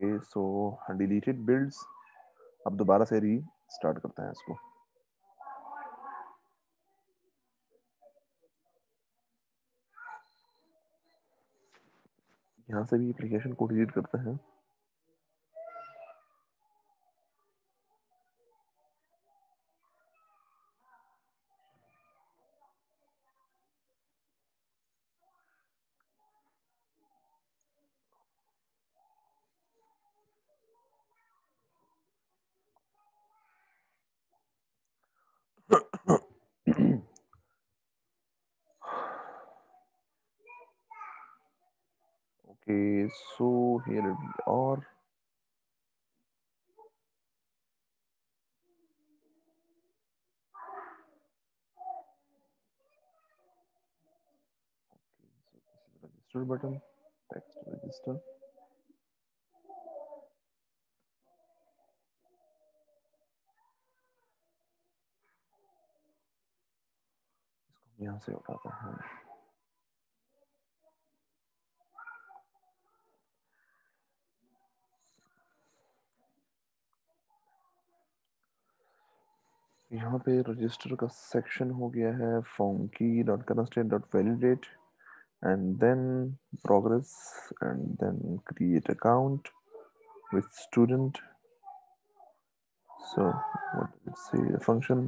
ओके सो डिलीटेड बिल्ड्स अब दोबारा से री स्टार्ट करते हैं इसको यहां से भी एप्लीकेशन को डिलीट करते हैं Okay, so here we are. register button, text register. यहाँ से उठाता हूँ यहाँ पे रजिस्टर का सेक्शन हो गया है form key dot current state dot validate and then progress and then create account with student so what let's see the function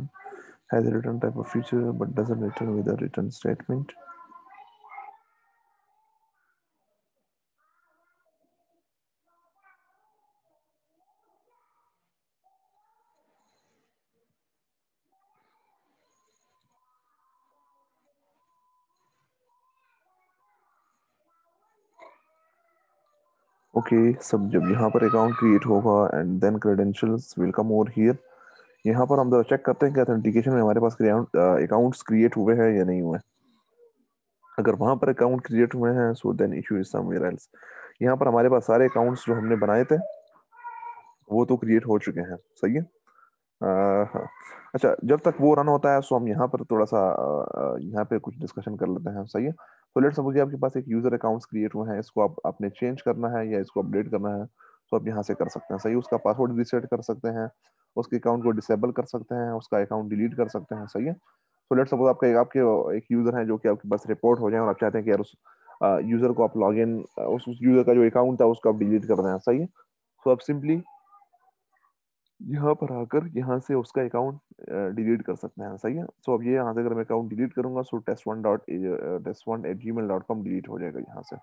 has a return type of feature but doesn't return with a return statement okay सब जब यहाँ पर account create होगा and then credentials will come over here यहाँ पर हम जरा check करते हैं कि अथेंटिकेशन में हमारे पास अकाउंट्स क्रिएट uh, हुए हैं या नहीं हुए अगर वहाँ पर अकाउंट क्रिएट हुए हैं so then issue is somewhere else यहाँ पर हमारे पास सारे अकाउंट्स जो हमने बनाए थे वो तो क्रिएट हो चुके हैं सही है uh, हाँ। अच्छा जब तक वो रन होता है सो हम यहाँ पर थोड़ा सा uh, यहाँ पे कुछ डिस्कशन कर लेते हैं सही है सो लेट समझिए आपके पास एक यूजर अकाउंट्स क्रिएट हुए हैं इसको आप अपने चेंज करना है या इसको अपडेट करना है तो आप यहाँ से कर सकते हैं सही उसका पासवर्ड रिसेट कर सकते हैं उसके अकाउंट को डिसेबल कर सकते हैं उसका अकाउंट डिलीट कर सकते हैं सही है सो लेट सपोज आपका आपके एक यूजर है जो कि आपके पास रिपोर्ट हो जाए और आप चाहते हैं कि यार उस यूजर को आप लॉग इन उस यूजर का जो अकाउंट था उसको आप डिलीट कर दें सही है सो आप सिंपली यहाँ पर आकर यहाँ से उसका अकाउंट डिलीट कर सकते हैं सही है सो अब ये यहाँ से अगर मैं अकाउंट डिलीट करूंगा so test one dot test one at ji mail dot com delete हो जाएगा यहाँ से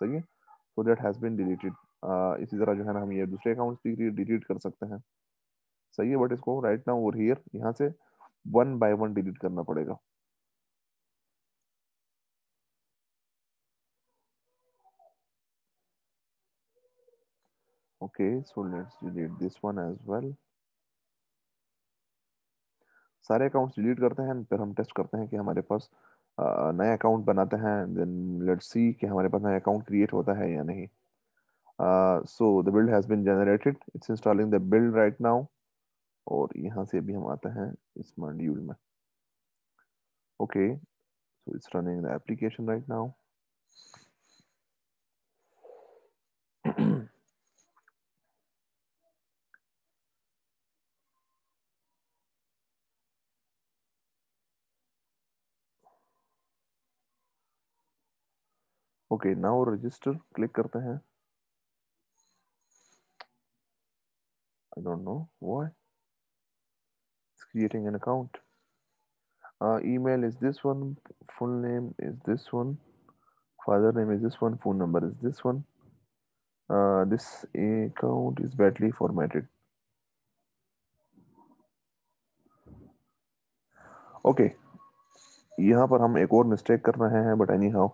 सही है so that has been deleted इसी तरह जो है ना हम ये दूसरे अकाउंट भी डिलीट कर सकते हैं सही है बट इसको राइट नाउ और हियर यहाँ से वन बाय वन डिलीट करना पड़ेगा okay so let's delete this one as well सारे अकाउंट्स डिलीट करते हैं फिर हम टेस्ट करते हैं कि हमारे पास नया अकाउंट बनाते हैं देन लेट्स सी कि हमारे पास नया अकाउंट क्रिएट होता है या नहीं so the build has been generated it's installing the build right now और यहाँ से भी हम आते हैं इस मॉड्यूल में okay so it's running the application right now okay now register click करते हैं I don't know why creating an account email is this one full name is this one father name is this one phone number is this one this account is badly formatted okay okay यहाँ पर हम एक और mistake कर रहे हैं but anyhow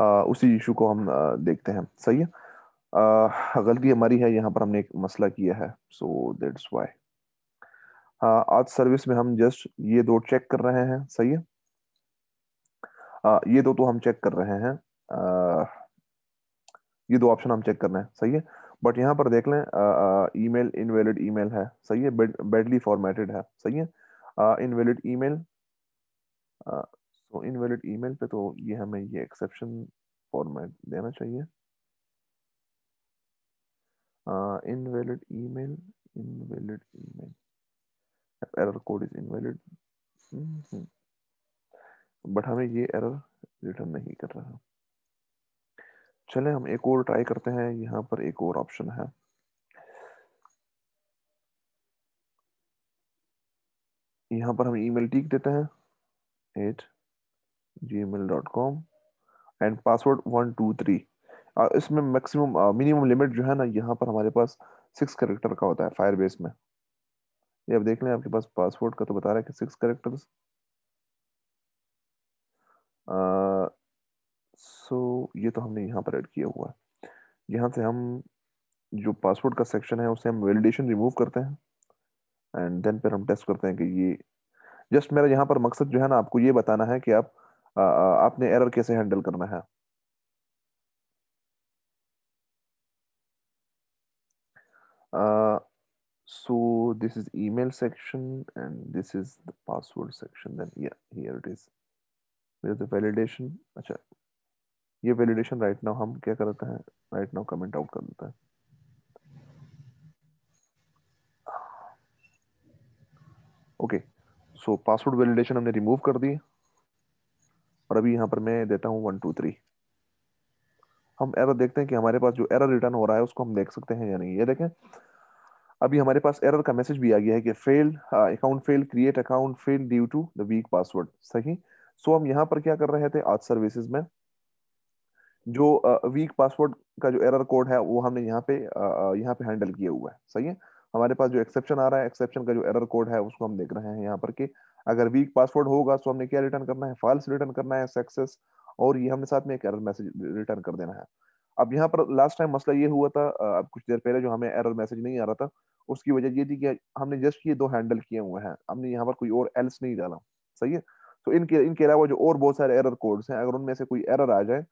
उसी issue को हम देखते हैं सही है आ, गलती हमारी है यहाँ पर हमने एक मसला किया है सो दैट्स वाई आज सर्विस में हम जस्ट ये दो चेक कर रहे हैं सही है आ, ये दो तो हम चेक कर रहे हैं आ, ये दो ऑप्शन हम चेक कर रहे हैं सही है बट यहाँ पर देख लें ईमेल इनवैलिड ईमेल है सही है बेडली फॉर्मेटेड है सही है invalid email so invalid email पे तो ये हमें ये एक्सेप्शन फॉर्मेट देना चाहिए invalid email invalid email error code is invalid but हमें ये एरर रिटर्न नहीं कर रहा चले हम एक और ट्राई करते हैं यहाँ पर एक और ऑप्शन है यहाँ पर हम ईमेल टीक देते हैं at ji mail dot com and password one two three इसमें मैक्सिमम मिनिमम लिमिट जो है ना यहाँ पर हमारे पास सिक्स करेक्टर का होता है फायर बेस में ये आप देख लें आपके पास पासवर्ड का तो बता रहा है कि सिक्स करेक्टर सो ये तो हमने यहाँ पर ऐड किया हुआ है यहाँ से हम जो पासवर्ड का सेक्शन है उसे हम वेलिडेशन रिमूव करते हैं एंड देन फिर हम टेस्ट करते हैं कि ये जस्ट मेरा यहाँ पर मकसद जो है ना आपको ये बताना है कि आप आपने एरर कैसे हैंडल करना है so this is email section and this is the password section here it is validation अच्छा ये वैलिडेशन राइट नाउ हम क्या करते हैं राइट नाउ कमेंट आउट कर देते हैं ओके सो पासवर्ड वैलिडेशन हमने रिमूव कर दी और अभी यहाँ पर मैं देता हूँ वन टू थ्री हम एरर देखते हैं कि हमारे पास जो एरर रिटर्न हो रहा है उसको हम देख सकते हैं या नहीं ये देखें अभी हमारे पास एरर का मैसेज भी आ गया है कि fail account fail create account fail due to the weak password सही सो हम यहाँ पर क्या कर रहे थे आज सर्विसेज में जो वीक uh, पासवर्ड का जो एरर कोड है वो हमने यहाँ पे uh, uh, यहाँ पे हैंडल किया हुआ है सही है हमारे पास जो एक्सेप्शन आ रहा है एक्सेप्शन का जो एरर कोड है उसको हम देख रहे हैं यहाँ पर कि अगर वीक पासवर्ड होगा तो हमने क्या रिटर्न करना है फाल्स रिटर्न करना है सक्सेस और ये हमने साथ में एक एरर मैसेज रिटर्न कर देना है अब यहाँ पर लास्ट टाइम मसला ये हुआ था अब कुछ देर पहले जो हमें एरर मैसेज नहीं आ रहा था उसकी वजह ये थी कि हमने जस्ट ये दो हैंडल किए हुए हैं हमने यहाँ पर कोई और एल्स नहीं डाला सही है तो इनके इनके अलावा जो और बहुत सारे एरर कोड्स हैं अगर उनमें से कोई एरर आ जाए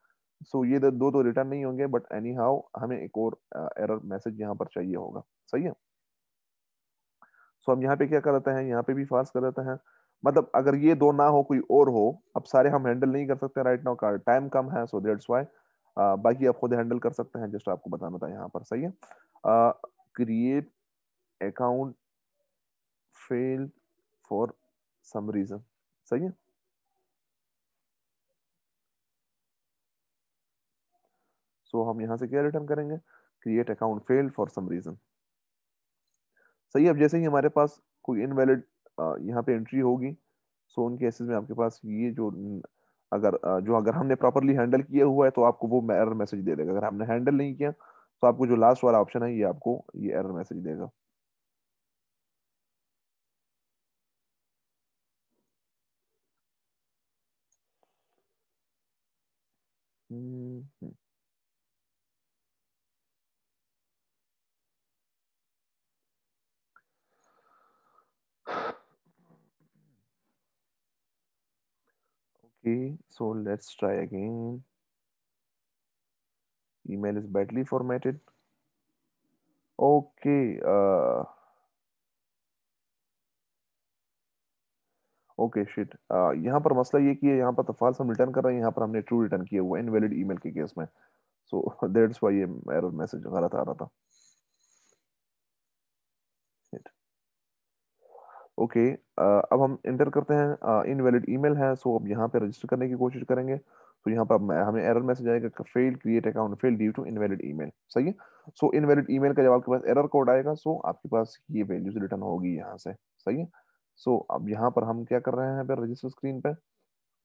सो तो ये दो तो रिटर्न नहीं होंगे बट एनी हाउ हमें एक और एरर मैसेज यहाँ पर चाहिए होगा सही है सो तो हम यहाँ पे क्या कर देते हैं यहाँ पे भी फास्ट कर देते हैं मतलब अगर ये दो ना हो कोई और हो अब सारे हम हैंडल नहीं कर सकते राइट नाउ का टाइम कम है सो दैट्स वाई बाकी आप खुद हैंडल कर सकते हैं जस्ट आपको बताना था यहाँ पर सही है create account fail for some reason सही है सो so, हम यहाँ से क्या रिटर्न करेंगे create account fail for some reason सही है अब जैसे ही हमारे पास कोई इनवैलिड यहाँ पे एंट्री होगी सो उन केसेस में आपके पास ये जो अगर जो अगर हमने प्रॉपरली हैंडल किया हुआ है तो आपको वो एरर मैसेज दे देगा अगर हमने हैंडल नहीं किया तो आपको जो लास्ट वाला ऑप्शन है ये आपको ये एरर मैसेज देगा Okay, so let's try again. Email is badly formatted. Okay. Uh, okay shit uh, यहाँ पर मसला ये कि यहाँ पर तफाल्स तो हम रिटर्न कर रहे हैं यहाँ पर हमने ट्रू रिटर्न किया हुआ इनवैलिड ईमेल के केस में सो दैट्स वाई ये एरर मैसेज गलत आ रहा था ओके okay, uh, अब हम इंटर करते हैं इनवैलिड uh, ईमेल है सो अब यहाँ पे रजिस्टर करने की कोशिश करेंगे तो यहाँ पर हमें एरर मैसेज आएगा fail create account fail due to invalid email सही है सो इनवैलिड ईमेल का जब आपके पास एरर कोड आएगा सो आपके पास ये वैल्यूज रिटर्न होगी यहाँ से सही है सो अब यहाँ पर हम क्या कर रहे हैं फिर रजिस्टर स्क्रीन पे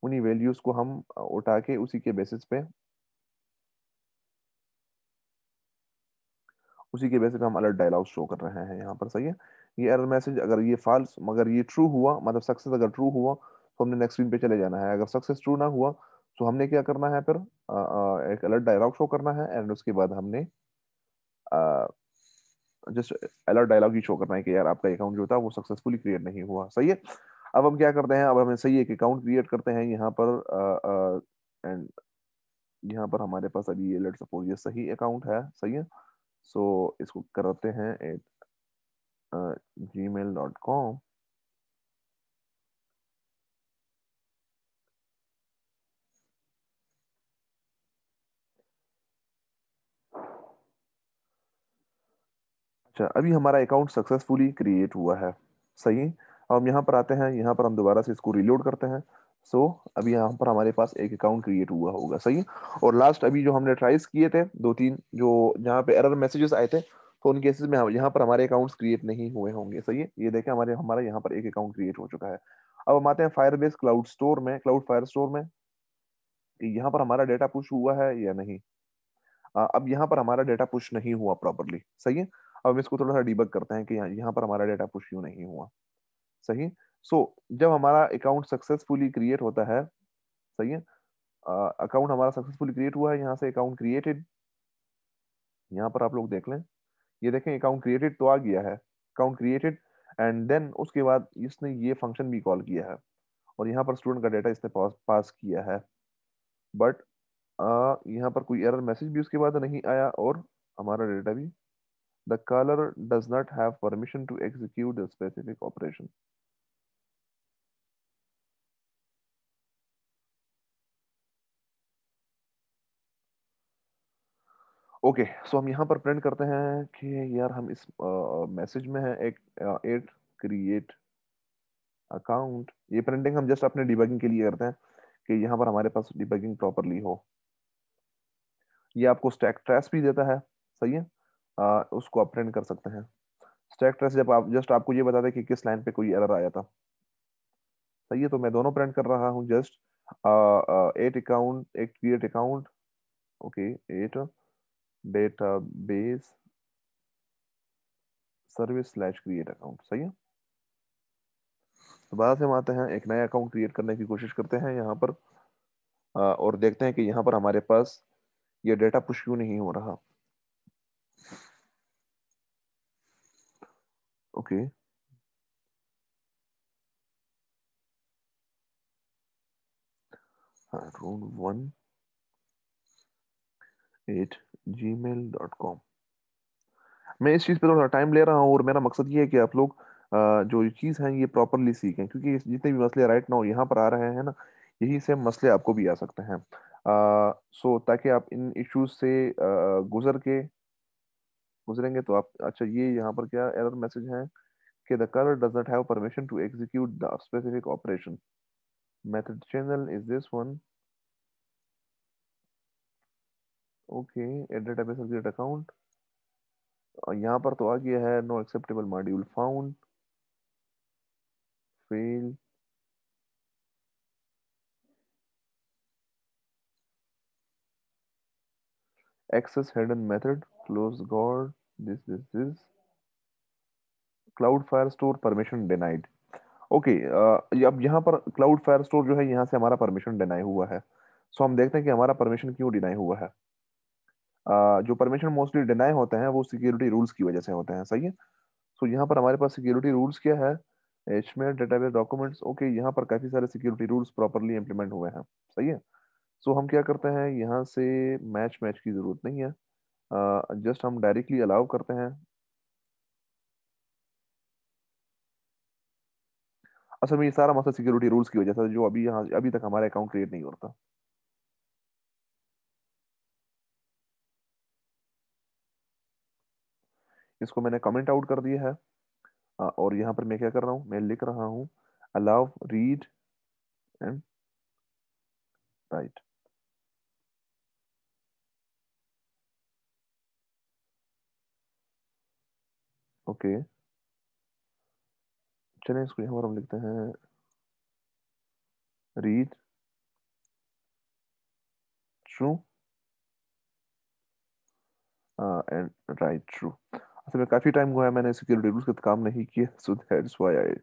उन्हीं वैल्यूज को हम uh, उठा के उसी के बेसिस पे उसी के बेसिस पे हम अलर्ट डायलॉग शो कर रहे हैं यहाँ पर सही है ये एरर मैसेज अगर ये फॉल्स मगर ये ट्रू हुआ मतलब सक्सेस अगर ट्रू हुआ तो हमने नेक्स्ट स्क्रीन पे चले जाना है अगर सक्सेस ट्रू ना हुआ तो हमने क्या करना है फिर एक अलर्ट डायलॉग शो करना है एंड उसके बाद हमने जस्ट अलर्ट डायलॉग ही शो करना है कि यार आपका अकाउंट जो था वो सक्सेसफुली क्रिएट नहीं हुआ सही है अब हम क्या करते हैं अब हमें सही एक अकाउंट क्रिएट करते हैं यहाँ पर एंड यहाँ पर हमारे पास अभी ये लेट सपोज ये सही अकाउंट है सही है सो so, इसको करते हैं एट gmail.com अच्छा अभी हमारा अकाउंट सक्सेसफुली क्रिएट हुआ है सही हम यहाँ पर आते हैं यहाँ पर हम दोबारा से इसको रिलोड करते हैं सो so, अभी यहाँ पर हमारे पास एक अकाउंट क्रिएट हुआ होगा सही और लास्ट अभी जो हमने ट्राइज किए थे दो तीन जो जहाँ पे एरर मैसेजेस आए थे तो उन केसेस में हम यहाँ पर हमारे अकाउंट्स क्रिएट नहीं हुए होंगे सही है ये देखें हमारे हमारा यहाँ पर एक अकाउंट क्रिएट हो चुका है अब हम आते हैं बेस क्लाउड स्टोर में क्लाउड फायर स्टोर में यहाँ पर हमारा डेटा पुश हुआ है या नहीं आ, अब यहाँ पर हमारा डेटा पुश नहीं हुआ प्रॉपरली सही है अब हम इसको थोड़ा सा डिबक करते हैं कि यहाँ यहाँ पर हमारा डेटा पुश क्यों नहीं हुआ सही सो so, जब हमारा अकाउंट सक्सेसफुली क्रिएट होता है सही है अकाउंट हमारा सक्सेसफुली क्रिएट हुआ है यहाँ से अकाउंट क्रिएटेड यहाँ पर आप लोग देख लें ये देखें अकाउंट क्रिएटेड तो आ गया है अकाउंट क्रिएटेड एंड देन उसके बाद इसने ये फंक्शन भी कॉल किया है और यहाँ पर स्टूडेंट का डाटा इसने पास, पास किया है बट यहाँ पर कोई एरर मैसेज भी उसके बाद नहीं आया और हमारा डाटा भी the caller does not have permission to execute the specific operation okay so हम यहाँ पर प्रिंट करते हैं कि यार हम इस मैसेज uh, में है एक एट क्रिएट अकाउंट ये प्रिंटिंग हम जस्ट अपने डिबगिंग के लिए करते हैं कि यहाँ पर हमारे पास डिबगिंग प्रॉपरली हो ये आपको स्टैक ट्रेस भी देता है सही है आ, उसको आप प्रिंट कर सकते हैं स्टैक ट्रेस जब आप जस्ट आपको ये बताते कि किस लाइन पे कोई एरर आया था सही है तो मैं दोनों प्रिंट कर रहा हूँ जस्ट एट अकाउंट एक create account okay at database service slash create account सही है दोबारा तो से हम आते हैं एक नया अकाउंट क्रिएट करने की कोशिश करते हैं यहाँ पर और देखते हैं कि यहाँ पर हमारे पास ये डेटा पुश क्यों नहीं हो रहा okay room one at ji mail dot com मैं इस चीज़ पे थोड़ा टाइम ले रहा हूँ और मेरा मकसद ये है कि आप लोग जो ये चीज़ है ये प्रॉपरली सीखें क्योंकि जितने भी मसले राइट नाउ यहाँ पर आ रहे हैं ना यही से मसले आपको भी आ सकते हैं सो uh, so, ताकि आप इन इश्यूज से uh, गुजर के गुजरेंगे तो आप अच्छा ये यहाँ पर क्या एरर मैसेज है कि the caller does not have permission to execute the specific operation method channel is this one okay at database update account यहाँ पर तो आ गया है no acceptable module found fail access method close god this this this cloud fire store permission denied okay अब यहाँ पर cloud fire Firestore जो है यहाँ से हमारा परमिशन डिनाई हुआ है सो so, हम देखते हैं कि हमारा परमिशन क्यों डिनाई हुआ है जो परमिशन मोस्टली डिनाई होते हैं वो सिक्योरिटी रूल्स की वजह से होते हैं सही है सो so, यहाँ पर हमारे पास सिक्योरिटी रूल्स क्या है एचमेल डेटाबेस डॉक्यूमेंट्स ओके यहाँ पर काफ़ी सारे सिक्योरिटी रूल्स प्रॉपरली इम्प्लीमेंट हुए हैं सही है सो so, हम क्या करते हैं यहाँ से मैच मैच की ज़रूरत नहीं है जस्ट uh, हम डायरेक्टली अलाउ करते हैं असल अच्छा, में ये सारा मसला सिक्योरिटी रूल्स की वजह से जो अभी यहाँ अभी तक हमारा अकाउंट क्रिएट नहीं होता इसको मैंने कमेंट आउट कर दिया है और यहाँ पर मैं क्या कर रहा हूँ मैं लिख रहा हूँ allow read and write okay चले इसको यहाँ पर हम लिखते हैं read true and write true असल में काफ़ी टाइम हुआ है मैंने सिक्योरिटी रूल्स का काम नहीं किया so that's why I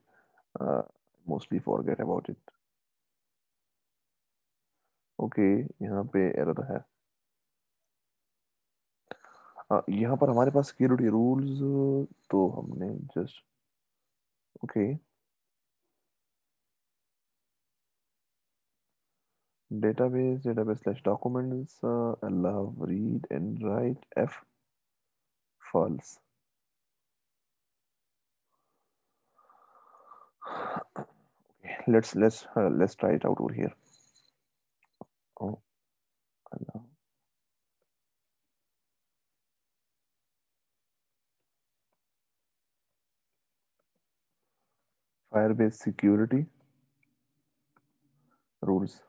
mostly forget about it okay यहाँ पे एरर है uh, यहाँ पर हमारे पास सिक्योरिटी रूल्स तो हमने just okay database database slash documents uh, read and write F false okay let's let's uh, let's try it out over here oh hello firebase security rules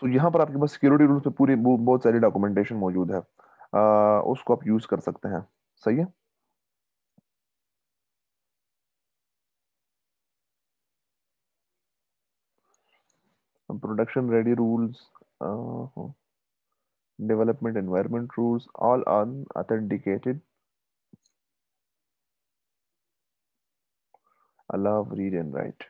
so तो यहाँ पर आपके पास security rules पे पूरी बहुत सारी डॉक्यूमेंटेशन मौजूद है uh, उसको आप यूज कर सकते हैं सही है production ready rules development environment rules all unauthenticated allow read and write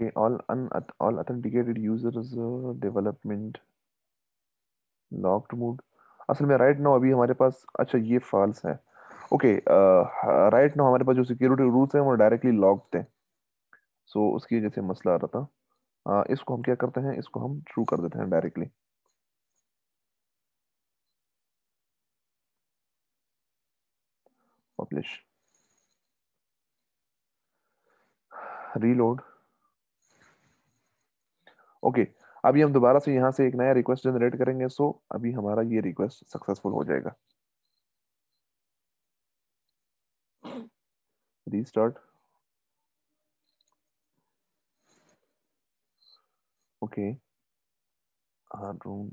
Okay, all un all authenticated users uh, development locked mode. असल में राइट नाउ अभी हमारे पास अच्छा ये फॉल्स है ओके राइट नाउ हमारे पास जो सिक्योरिटी रूल्स हैं वो डायरेक्टली लॉक्ड हैं सो so, उसकी वजह से मसला आ रहा था uh, इसको हम क्या करते हैं इसको हम ट्रू कर देते हैं डायरेक्टली पब्लिश रीलोड ओके अभी हम दोबारा से यहाँ से एक नया रिक्वेस्ट जनरेट करेंगे सो अभी हमारा ये रिक्वेस्ट सक्सेसफुल हो जाएगा restart okay okay. Room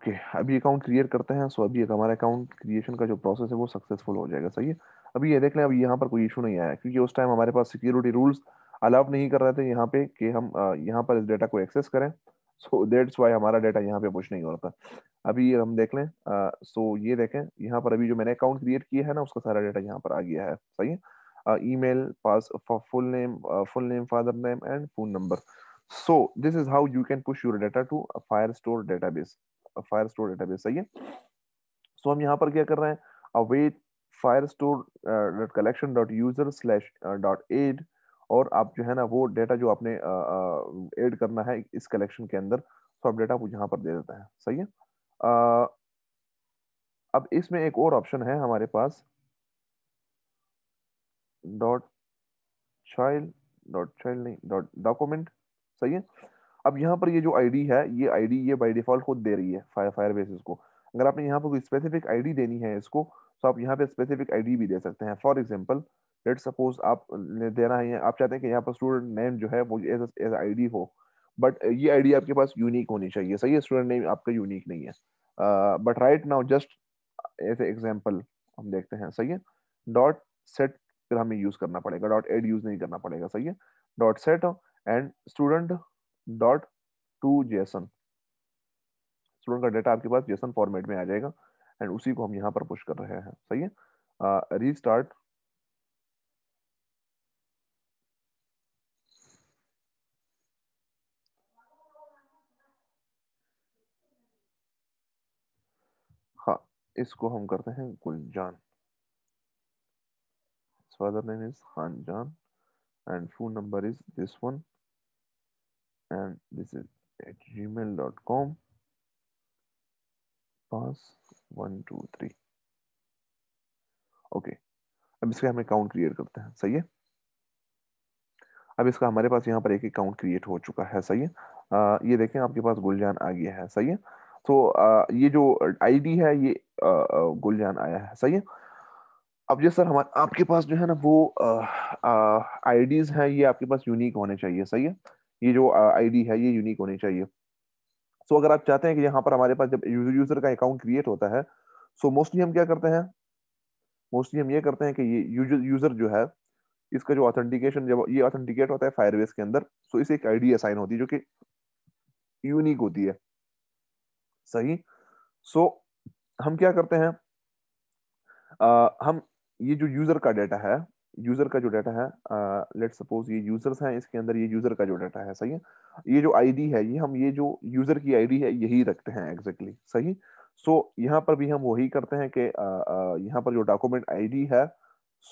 okay okay, अभी अकाउंट क्रिएट करते हैं सो अभी हमारा अकाउंट क्रिएशन का जो प्रोसेस है वो सक्सेसफुल हो जाएगा सही है अभी ये देख लें अभी यहाँ पर कोई इशू नहीं आया क्योंकि उस टाइम हमारे पास सिक्योरिटी रूल्स अलाउ नहीं कर रहे थे यहाँ पे कि हम यहाँ पर इस डेटा को एक्सेस करें सो देट्स वाई हमारा डेटा यहाँ पे पुश नहीं हो रहा था अभी हम देख लें सो ये देखें यहाँ पर अभी जो मैंने अकाउंट क्रिएट किया है ना उसका सारा डेटा यहाँ पर आ गया है सही है mail pass full name full name father name and phone number so this is how you can push your data to fire store database fire store database सही है सो so, हम यहाँ पर क्या कर रहे हैं await fire store dot collection dot user slash dot add और आप जो है ना वो डेटा जो आपने एड करना है इस कलेक्शन के अंदर तो आप डेटा यहाँ पर दे देते हैं सही है uh, अब इसमें एक और ऑप्शन है हमारे पास डॉट चाइल्ड डॉट चाइल्ड नहीं डॉट डॉक्यूमेंट सही है अब यहाँ पर ये जो आईडी है ये आईडी ये बाय डिफॉल्ट खुद दे रही है फायर फायर बेसिस को अगर आपने यहाँ पर कोई स्पेसिफिक आईडी देनी है इसको तो आप यहाँ पे स्पेसिफिक आईडी भी दे सकते हैं फॉर एग्जाम्पल लेट सपोज आप देना है आप चाहते हैं कि यहाँ पर स्टूडेंट नेम जो है वो एज एज हो बट ये आईडी आपके पास यूनिक होनी चाहिए सही है स्टूडेंट नेम आपका यूनिक नहीं है but right now just as example हम देखते हैं सही है डॉट सेट फिर हमें यूज करना पड़ेगा डॉट एड यूज नहीं करना पड़ेगा सही है dot set and student dot to JSON student का डाटा आपके पास जेसन फॉर्मेट में आ जाएगा एंड उसी को हम यहाँ पर पुश कर रहे हैं सही है स्टार्ट uh, हाँ इसको हम करते हैं Gulzan father name is Khan Jan and phone number is this one and this is at gmail.com pass one two three okay अब इसका हमें अकाउंट क्रिएट करते हैं सही है अब इसका हमारे पास यहाँ पर एक अकाउंट क्रिएट हो चुका है सही है आ, ये देखें आपके पास गुलजान आ गया है सही है तो आ, ये जो आईडी है ये गुलजान आया है सही है अब जो सर हमारे आपके पास जो है ना वो आईडीज हैं ये आपके पास यूनिक होने चाहिए सही है ये जो आईडी है ये यूनिक होनी चाहिए सो so, अगर आप चाहते हैं कि यहाँ पर हमारे पास जब यूजर का अकाउंट क्रिएट होता है सो so मोस्टली हम क्या करते हैं मोस्टली हम ये करते हैं कि ये यूजर जो है इसका जो ऑथेंटिकेशन जब ये ऑथेंटिकेट होता है फायरवेस के अंदर सो so इसे एक आईडी असाइन होती है जो कि यूनिक होती है सही सो so, हम क्या करते हैं आ, हम ये जो यूजर का डेटा है यूजर का जो डाटा है लेट uh, सपोज ये यूजर्स हैं इसके अंदर ये यूजर का जो डाटा है सही है ये जो आईडी है ये हम ये जो यूजर की आईडी है यही रखते हैं एग्जैक्टली exactly, सही सो so, यहाँ पर भी हम वही करते हैं कि uh, यहाँ पर जो डॉक्यूमेंट आईडी है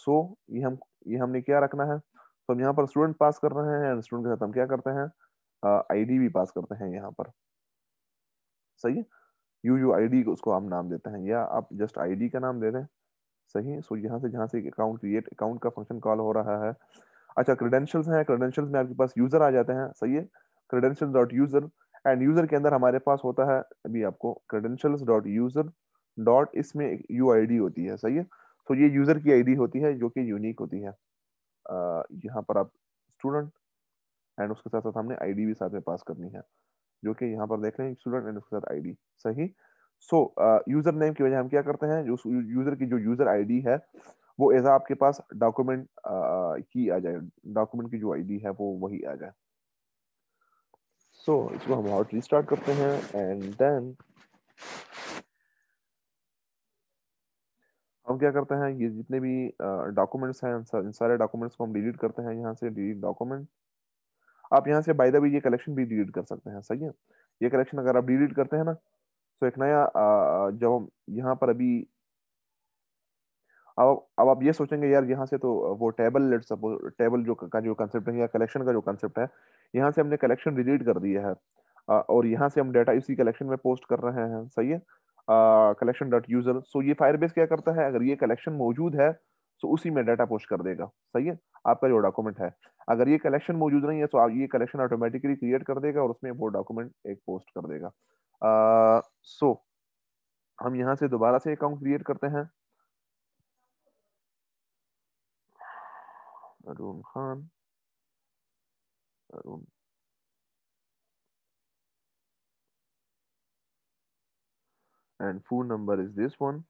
सो so, ये हम ये हमने क्या रखना है तो हम यहाँ पर स्टूडेंट पास कर रहे हैं स्टूडेंट के साथ हम क्या करते हैं आई uh, भी पास करते हैं यहाँ पर सही है यू यू आई को उसको हम नाम देते हैं या आप जस्ट आई का नाम दे दें सही है सो so, यहाँ से जहाँ से अकाउंट क्रिएट अकाउंट का फंक्शन कॉल हो रहा है अच्छा क्रेडेंशियल्स हैं क्रेडेंशियल्स में आपके पास यूजर आ जाते हैं सही है credential dot user and user के अंदर हमारे पास होता है अभी आपको क्रेडेंशियल्स डॉट यूजर डॉट इसमें एक यू आई डी होती है सही है सो so, ये यूजर की आई डी होती है जो कि यूनिक होती है uh, यहाँ पर आप स्टूडेंट एंड उसके साथ साथ हमने आई डी भी साथ में पास करनी है जो कि यहाँ पर देख रहे हैं स्टूडेंट एंड उसके साथ आई डी सही सो यूजर नेम की वजह हम क्या करते हैं यूजर की जो यूजर आईडी है वो ऐसा आपके पास डॉक्यूमेंट uh, की आ जाए डॉक्यूमेंट की जो आईडी है वो वही आ जाए सो so, इसको हम हॉट रिस्टार्ट करते हैं एंड देन हम क्या करते हैं ये जितने भी डॉक्यूमेंट्स uh, हैं इन सारे डॉक्यूमेंट्स को हम डिलीट करते हैं यहाँ से डिलीट डॉक्यूमेंट आप यहाँ से बाय द वे ये कलेक्शन भी डिलीट कर सकते हैं सही है ये कलेक्शन अगर आप डिलीट करते हैं ना सो तो एक नया जब हम यहाँ पर अभी अब अब आप ये सोचेंगे यार यहाँ से तो वो टेबल लेट सपोज टेबल जो का जो कंसेप्ट है या कलेक्शन का जो कंसेप्ट है यहाँ से हमने कलेक्शन डिलीट कर दिया है और यहाँ से हम डाटा इसी कलेक्शन में पोस्ट कर रहे हैं सही है कलेक्शन डॉट यूजर सो ये फायरबेस क्या करता है अगर ये कलेक्शन मौजूद है तो उसी में डाटा पोस्ट कर देगा सही है आपका जो डॉक्यूमेंट है अगर ये कलेक्शन मौजूद नहीं है तो आप ये कलेक्शन ऑटोमेटिकली क्रिएट कर देगा और उसमें वो डॉक्यूमेंट एक पोस्ट कर देगा सो हम यहां से दोबारा से अकाउंट क्रिएट करते हैं Arun Khan Arun and phone number is this one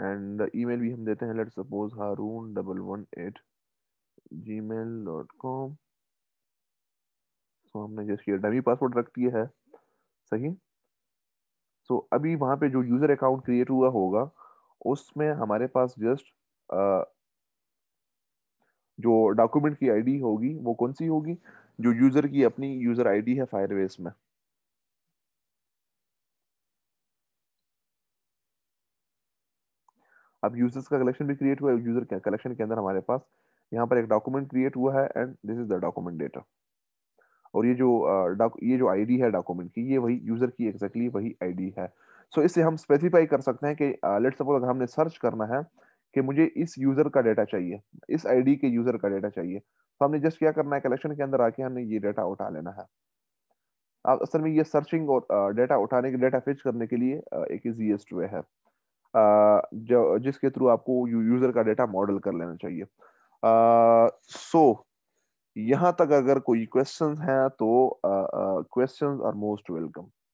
and email भी हम देते हैं let suppose Haroon double one at ji mail dot com so हमने जैसे डमी पासवर्ड रख दिया है सही सो so, अभी वहाँ पे जो यूजर अकाउंट क्रिएट हुआ होगा उसमें हमारे पास जस्ट जो डॉक्यूमेंट की आईडी होगी वो कौन सी होगी जो यूजर की अपनी यूजर आईडी है फायरवेस में अब यूजर्स का कलेक्शन भी क्रिएट हुआ है यूजर कलेक्शन के अंदर हमारे पास यहाँ पर एक डॉक्यूमेंट क्रिएट हुआ है and this is the document data और ये जो डॉक ये जो आईडी है डॉक्यूमेंट की ये वही यूजर की एग्जैक्टली वही आईडी है सो so, इससे हम स्पेसिफाई कर सकते हैं कि लेट्स सपोज अगर हमने सर्च करना है कि मुझे इस यूजर का डाटा चाहिए इस आईडी के यूजर का डाटा चाहिए तो हमने जस्ट क्या करना है कलेक्शन के अंदर आके हमने ये डाटा उठा लेना है अब असल में ये सर्चिंग और डाटा उठाने के डाटा फिच करने के लिए एक इजीएस्ट वे है जो जिसके थ्रू आपको यूजर का डाटा मॉडल कर लेना चाहिए सो uh, so, यहाँ तक अगर कोई क्वेश्चन हैं तो क्वेश्चन आर मोस्ट वेलकम